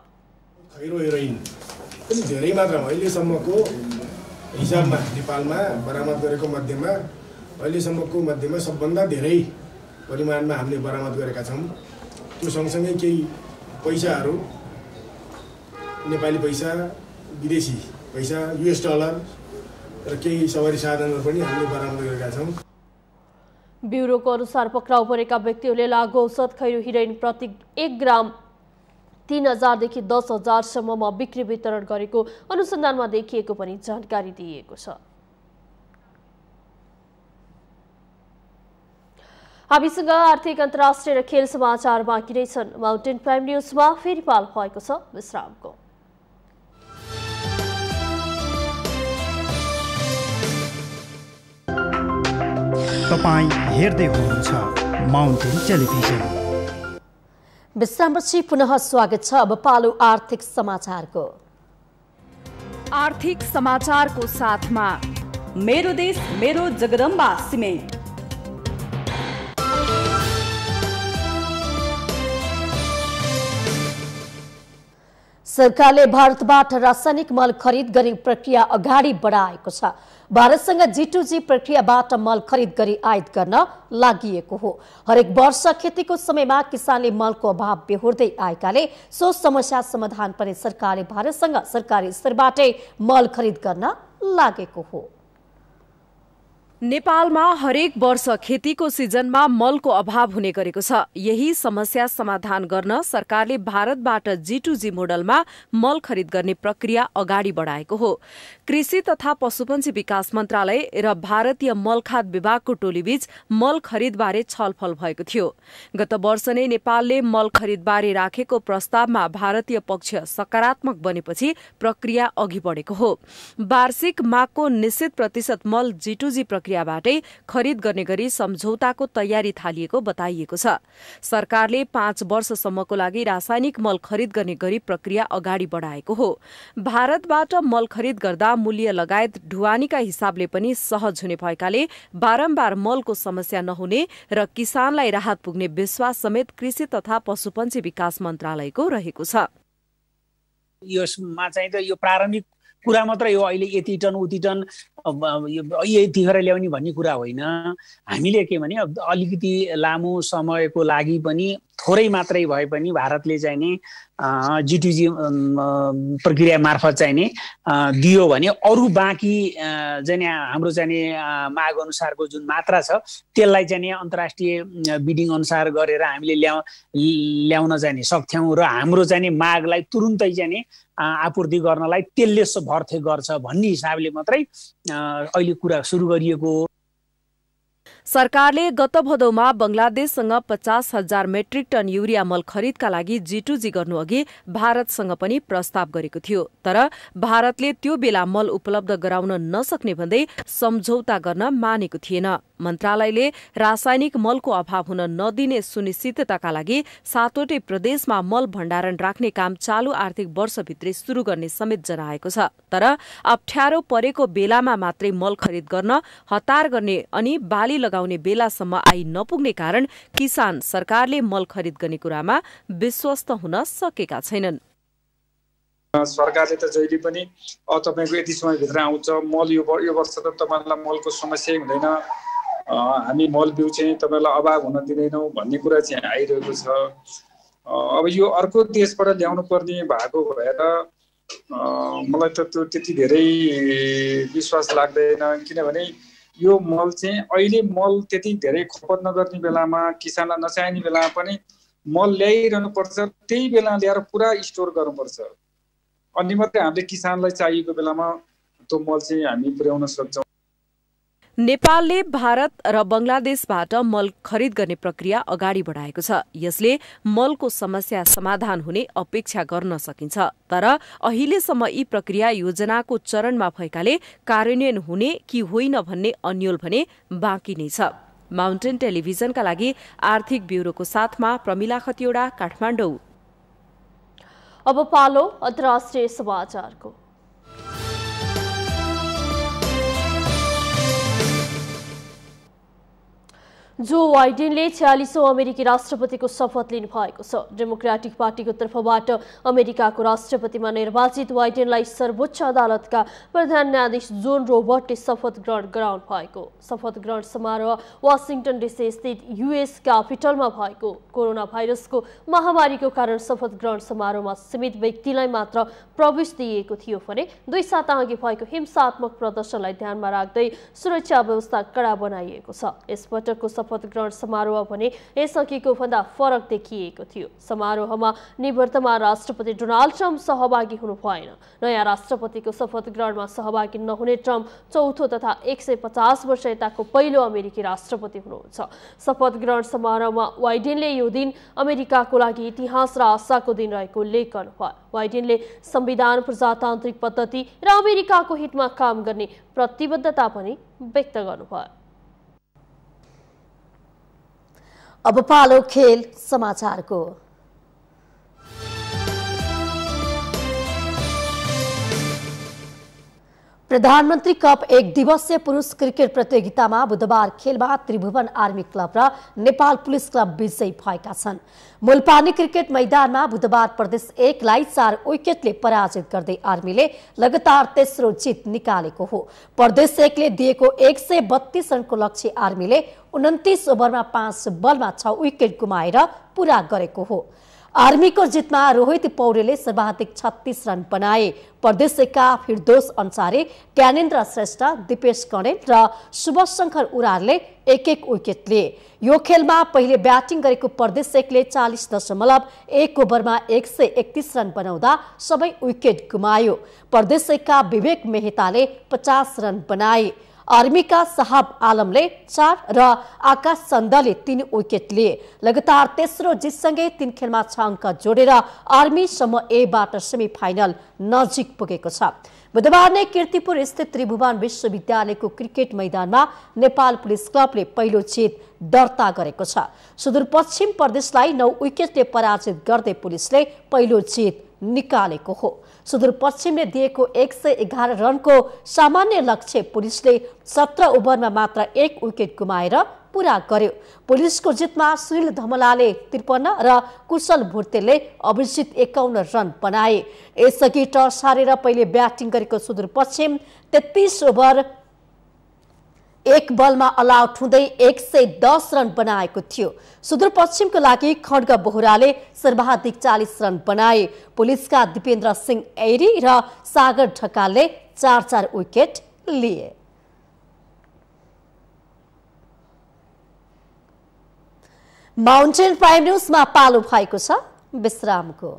हिसाबमा नेपालमा बरामद गरेको मध्येमा अहिलेसम्मको मध्येमा सबभन्दा धेरै परिमाणमा हामीले बरामद गरेका छौँ त्यो सँगसँगै केही पैसाहरू नेपाली पैसा विदेशी पैसा युएस डलर र केही सवारी साधनहरू पनि हामीले बरामद गरेका छौँ ब्युरोको अनुसार पक्राउ परेका व्यक्तिहरूले लागु औषध खैरो हिरोइन प्रति एक ग्राम तीन हजारदेखि दस हजारसम्ममा बिक्री वितरण गरेको अनुसन्धानमा देखिएको पनि जानकारी दिइएको छ हामीसँग आर्थिक अन्तर्राष्ट्रिय र खेल समाचार बाँकी नै छन् माउन्टेन प्राइम न्युजमा फेरि पाल भएको छ विश्रामको तपाईँ हेर्दै हुनुहुन्छ माउन्टेन टेलिभिजन विश्रामपछि पुनः स्वागत छ अब पालो आर्थिक समाचारको आर्थिक समाचारको साथमा मेरो देश मेरो जगदम्बा सिमेन्ट सरकारले भारतबाट रासायनिक मल खरिद गर्ने प्रक्रिया अगाडि बढाएको छ भारतसँग जी प्रक्रियाबाट मल खरिद गरी आयात गर्न लागि हो हरेक वर्ष खेतीको समयमा किसानले मलको अभाव बेहोर्दै आएकाले सो समस्या समाधान पनि सरकारले भारतसँग सरकारी स्तरबाटै मल खरिद गर्न लागेको हो नेपालमा हरेक वर्ष खेतीको सिजनमा मलको अभाव हुने गरेको छ यही समस्या समाधान गर्न सरकारले भारतबाट जी मोडलमा मल खरिद गर्ने प्रक्रिया अगाडि बढाएको हो कृषि तथा पशुपन्छी विकास मन्त्रालय र भारतीय मलखाद खाद विभागको टोलीबीच मल खरिदबारे छलफल भएको थियो गत वर्ष नै नेपालले मल खरिदबारे राखेको प्रस्तावमा भारतीय पक्ष सकारात्मक बनेपछि प्रक्रिया अघि बढेको हो वार्षिक मागको निश्चित प्रतिशत मल जी प्रक्रियाबाटै खरिद गर्ने गरी सम्झौताको तयारी थालिएको बताइएको छ सरकारले पाँच वर्षसम्मको लागि रासायनिक मल खरिद गर्ने गरी प्रक्रिया अगाडि बढाएको हो भारतबाट मल खरिद गर्दा मूल्य लगायत ढुवानीका हिसाबले पनि सहज हुने भएकाले बारम्बार मलको समस्या नहुने र किसानलाई राहत पुग्ने विश्वास समेत कृषि तथा पशुपन्ची विकास मन्त्रालयको रहेको छ यसमा चाहिँ त यो प्रारम्भिक कुरा मात्रै हो अहिले यति टन उति टन यतिखेर ल्याउने भन्ने कुरा होइन हामीले के भने अलिकति लामो समयको लागि पनि थोरै मात्रै भए पनि भारतले चाहिँ नि जिटिजी प्रक्रिया मार्फत चाहिँ नि दियो भने अरू बाँकी जाने हाम्रो चाहिँ नि माग अनुसारको जुन मात्रा छ त्यसलाई चाहिँ नि अन्तर्राष्ट्रिय बिडिङ अनुसार गरेर हामीले ल्याउ ल्याउन नि सक्थ्यौँ र हाम्रो चाहिँ नि मागलाई तुरुन्तै चाहिँ नि आपूर्ति गर्नलाई त्यसले भर्थे गर्छ भन्ने हिसाबले मात्रै अहिले कुरा सुरु गरिएको सरकारले गत भदौमा बंगलादेशसँग पचास हजार मेट्रिक टन युरिया मल खरिदका लागि जिटुजी गर्नुअघि भारतसँग पनि प्रस्ताव गरेको थियो तर भारतले त्यो बेला मल उपलब्ध गराउन नसक्ने भन्दै सम्झौता गर्न मानेको थिएन मन्त्रालयले रासायनिक मलको अभाव हुन नदिने सुनिश्चितताका लागि सातवटै प्रदेशमा मल भण्डारण राख्ने काम चालु आर्थिक वर्षभित्रै सुरु गर्ने समेत जनाएको छ तर अप्ठ्यारो परेको बेलामा मात्रै मल खरिद गर्न हतार गर्ने अनि बाली लगाउने बेलासम्म आइ नपुग्ने कारण किसान सरकारले मल खरिद गर्ने कुरामा विश्वस्त हुन सकेका छैनन् सरकारले त जहिले पनि तपाईँको यति समयभित्र आउँछ मल यो वर्ष त तपाईँलाई मलको समस्या हुँदैन हामी मल बिउ चाहिँ तपाईँलाई अभाव हुन दिँदैनौँ भन्ने कुरा चाहिँ आइरहेको छ अब यो अर्को देशबाट ल्याउनु पर्ने भएको भएर मलाई त त्यो त्यति धेरै विश्वास लाग्दैन किनभने यो मल चाहिँ अहिले मल त्यति धेरै खपत नगर्ने बेलामा किसानलाई नचाहिने बेलामा पनि मल ल्याइरहनु पर्छ त्यही बेला ल्याएर पुरा स्टोर गर्नुपर्छ अनि मात्रै हामीले किसानलाई चाहिएको बेलामा त्यो मल चाहिँ हामी पुर्याउन सक्छौँ नेपालले भारत र बंगलादेशबाट मल खरिद गर्ने प्रक्रिया अगाडि बढाएको छ यसले मलको समस्या समाधान हुने अपेक्षा गर्न सकिन्छ तर अहिलेसम्म यी प्रक्रिया योजनाको चरणमा भएकाले कार्यान्वयन हुने कि होइन भन्ने अन्यल भने बाँकी नै छ माउन्टेन टेलिभिजनका लागि आर्थिक ब्युरोको साथमा प्रमिला खतिवडा काठमाडौँ अब पालो अन्तर्राष्ट्रिय समाचारको जो बाइडेनले छ्यालिसौँ अमेरिकी राष्ट्रपतिको शपथ लिनुभएको छ डेमोक्रेटिक पार्टीको तर्फबाट अमेरिकाको राष्ट्रपतिमा निर्वाचित बाइडेनलाई सर्वोच्च अदालतका प्रधान न्यायाधीश जोन रोबर्टले शपथ ग्रहण गराउनु भएको शपथ ग्रहण समारोह वासिङटन डिसी स्थित युएस क्यापिटलमा भएको कोरोना भाइरसको महामारीको कारण शपथ ग्रहण समारोहमा सीमित व्यक्तिलाई मात्र प्रवेश दिइएको थियो भने दुई साता अघि भएको हिंसात्मक प्रदर्शनलाई ध्यानमा राख्दै सुरक्षा व्यवस्था कडा बनाइएको छ यसपटकको शपथ ग्रहण समारोह भने यसअघिको भन्दा फरक देखिएको थियो समारोहमा निवर्तमान राष्ट्रपति डोनाल्ड ट्रम्प सहभागी हुनु भएन नयाँ राष्ट्रपतिको शपथ ग्रहणमा सहभागी नहुने ट्रम्प चौथो तथा एक सय पचास वर्ष यताको पहिलो अमेरिकी राष्ट्रपति हुनुहुन्छ शपथ ग्रहण समारोहमा वाइडेनले यो दिन अमेरिकाको लागि इतिहास र आशाको दिन रहेको उल्लेख गर्नुभयो बाइडेनले संविधान प्रजातान्त्रिक पद्धति र अमेरिकाको हितमा काम गर्ने प्रतिबद्धता पनि व्यक्त गर्नुभयो अब पालो खेल समाचारको प्रधानमन्त्री कप एक दिवसीय पुरुष क्रिकेट प्रतियोगितामा बुधबार खेलमा त्रिभुवन आर्मी क्लब र नेपाल पुलिस क्लब विजयी भएका छन् मुलपानी क्रिकेट मैदानमा बुधबार प्रदेश एकलाई चार विकेटले पराजित गर्दै आर्मीले लगातार तेस्रो जित निकालेको हो प्रदेश एकले दिएको एक सय बत्तीस रनको लक्ष्य आर्मीले उन्तिस ओभरमा पाँच बलमा छ विकेट गुमाएर पूरा गरेको हो आर्मीको जितमा रोहित पौडेले सर्वाधिक छत्तिस रन बनाए परदेशका फिरदोस अन्सारी ज्ञानेन्द्र श्रेष्ठ दिपेश कणेल र शुभशङ्कर उरारले एक एक विकेट लिए यो खेलमा पहिले ब्याटिङ गरेको एकले चालिस दशमलव एक ओभरमा एक सय एकतिस रन बनाउँदा सबै विकेट गुमायो एकका विवेक मेहताले पचास रन बनाए आर्मीका साहब आलमले चार र आकाश चन्दले तीन विकेट लिए लगातार तेस्रो जितसँगै तीन खेलमा छ अङ्क जोडेर आर्मी समूह एबाट सेमी फाइनल नजिक पुगेको छ बुधबार नै किर्तिपुर स्थित त्रिभुवन विश्वविद्यालयको क्रिकेट मैदानमा नेपाल पुलिस क्लबले पहिलो जित दर्ता गरेको छ सुदूरपश्चिम प्रदेशलाई नौ विकेटले पराजित गर्दै पुलिसले पहिलो जित निकालेको हो सुदूरपश्चिमले दिएको एक सय एघार रनको सामान्य लक्ष्य पुलिसले सत्र ओभरमा मात्र एक विकेट गुमाएर पुरा गर्यो पुलिसको जितमा सुनिल धमलाले त्रिपन्न र कुशल भुर्तेले अभिजित एकाउन्न रन बनाए यसअघि टस हारेर पहिले ब्याटिङ गरेको सुदूरपश्चिम तेत्तिस ओभर एक बलमा अलाउट हुँदै एक सय दस रन बनाएको थियो सुदूरपश्चिमको लागि खड्ग बोहराले सर्वाधिक चालिस रन बनाए पुलिसका दिपेन्द्र सिंह ऐरी र सागर ढकालले चार चार विकेट लिए माउन्टेन प्राइम न्युजमा पालो भएको छ विश्रामको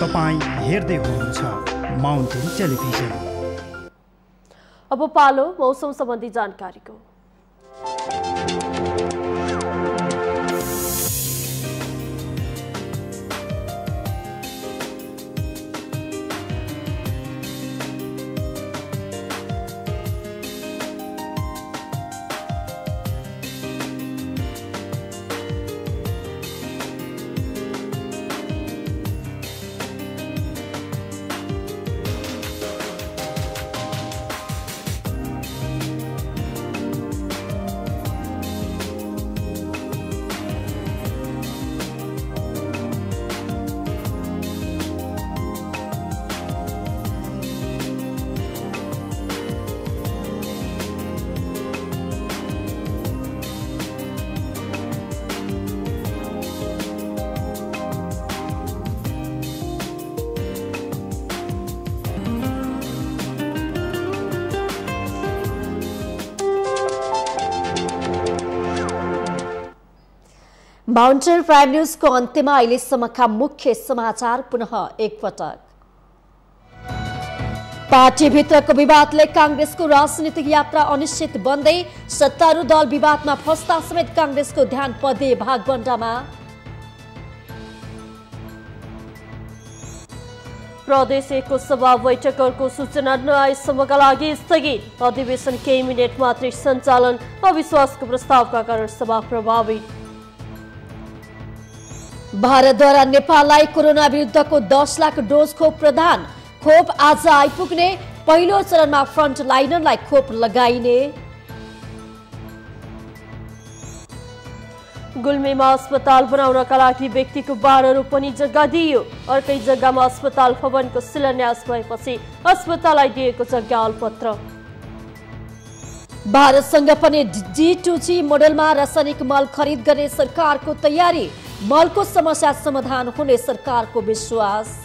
तपाईँ हेर्दै हुनुहुन्छ माउन्टेन टेलिभिजन अब पालो मौसम सम्बन्धी जानकारीको माउन्टेन प्राइम न्युजको अन्त्यमा अहिलेसम्मका मुख्य समाचार पुनः एकपटक पार्टीभित्रको विवादले काङ्ग्रेसको राजनीतिक यात्रा अनिश्चित बन्दै सत्तारूढ दल विवादमा फस्दा समेत काङ्ग्रेसको ध्यान पदे भागवण्डामा प्रदेश एकको सभा बैठकहरूको सूचना नआएसम्मका लागि स्थगित अधिवेशन केही मिनट मात्रै सञ्चालन अविश्वासको प्रस्तावका कारण सभा प्रभावित भारतद्वारा नेपाललाई कोरोना विरुद्धको दस लाख डोज खोप प्रदान खोप आज आइपुग्ने पहिलो चरणमा फ्रन्ट लाइनरलाई खोप लगाइने गुल्मेमा अस्पताल बनाउनका लागि व्यक्तिको बारहरू पनि जग्गा दिइयो अर्कै जग्गामा अस्पताल भवनको शिलान्यास भएपछि अस्पताललाई दिएको जग्गा अलपत्र भारतसँग पनि जी टू जी मोडलमा रासायनिक मल खरिद गर्ने सरकारको तयारी मलको समस्या समाधान हुने सरकारको विश्वास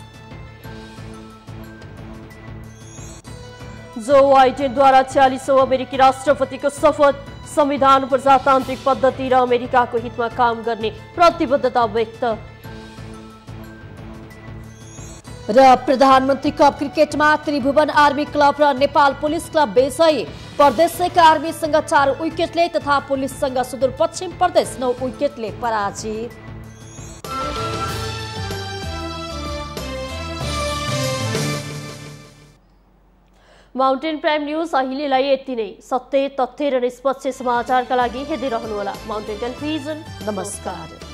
जो बाइडेनद्वारा छ्यालिसौँ अमेरिकी राष्ट्रपतिको शपथ संविधान प्रजातान्त्रिक पद्धति र अमेरिकाको हितमा काम गर्ने प्रतिबद्धता व्यक्त र प्रधानमन्त्री कप क्रिकेटमा त्रिभुवन आर्मी क्लब र नेपाल पुलिस क्लब बेसै प्रदेशका आर्मीसँग चार विकेटले तथा पुलिससँग सुदूरपश्चिम प्रदेश नौ विकेटले पराजित माउन्टेन प्राइम न्युज अहिलेलाई यति नै सत्य तथ्य र निष्पक्ष समाचारका लागि हेर्दै रहनुहोला माउन्टेन टेलिभिजन नमस्कार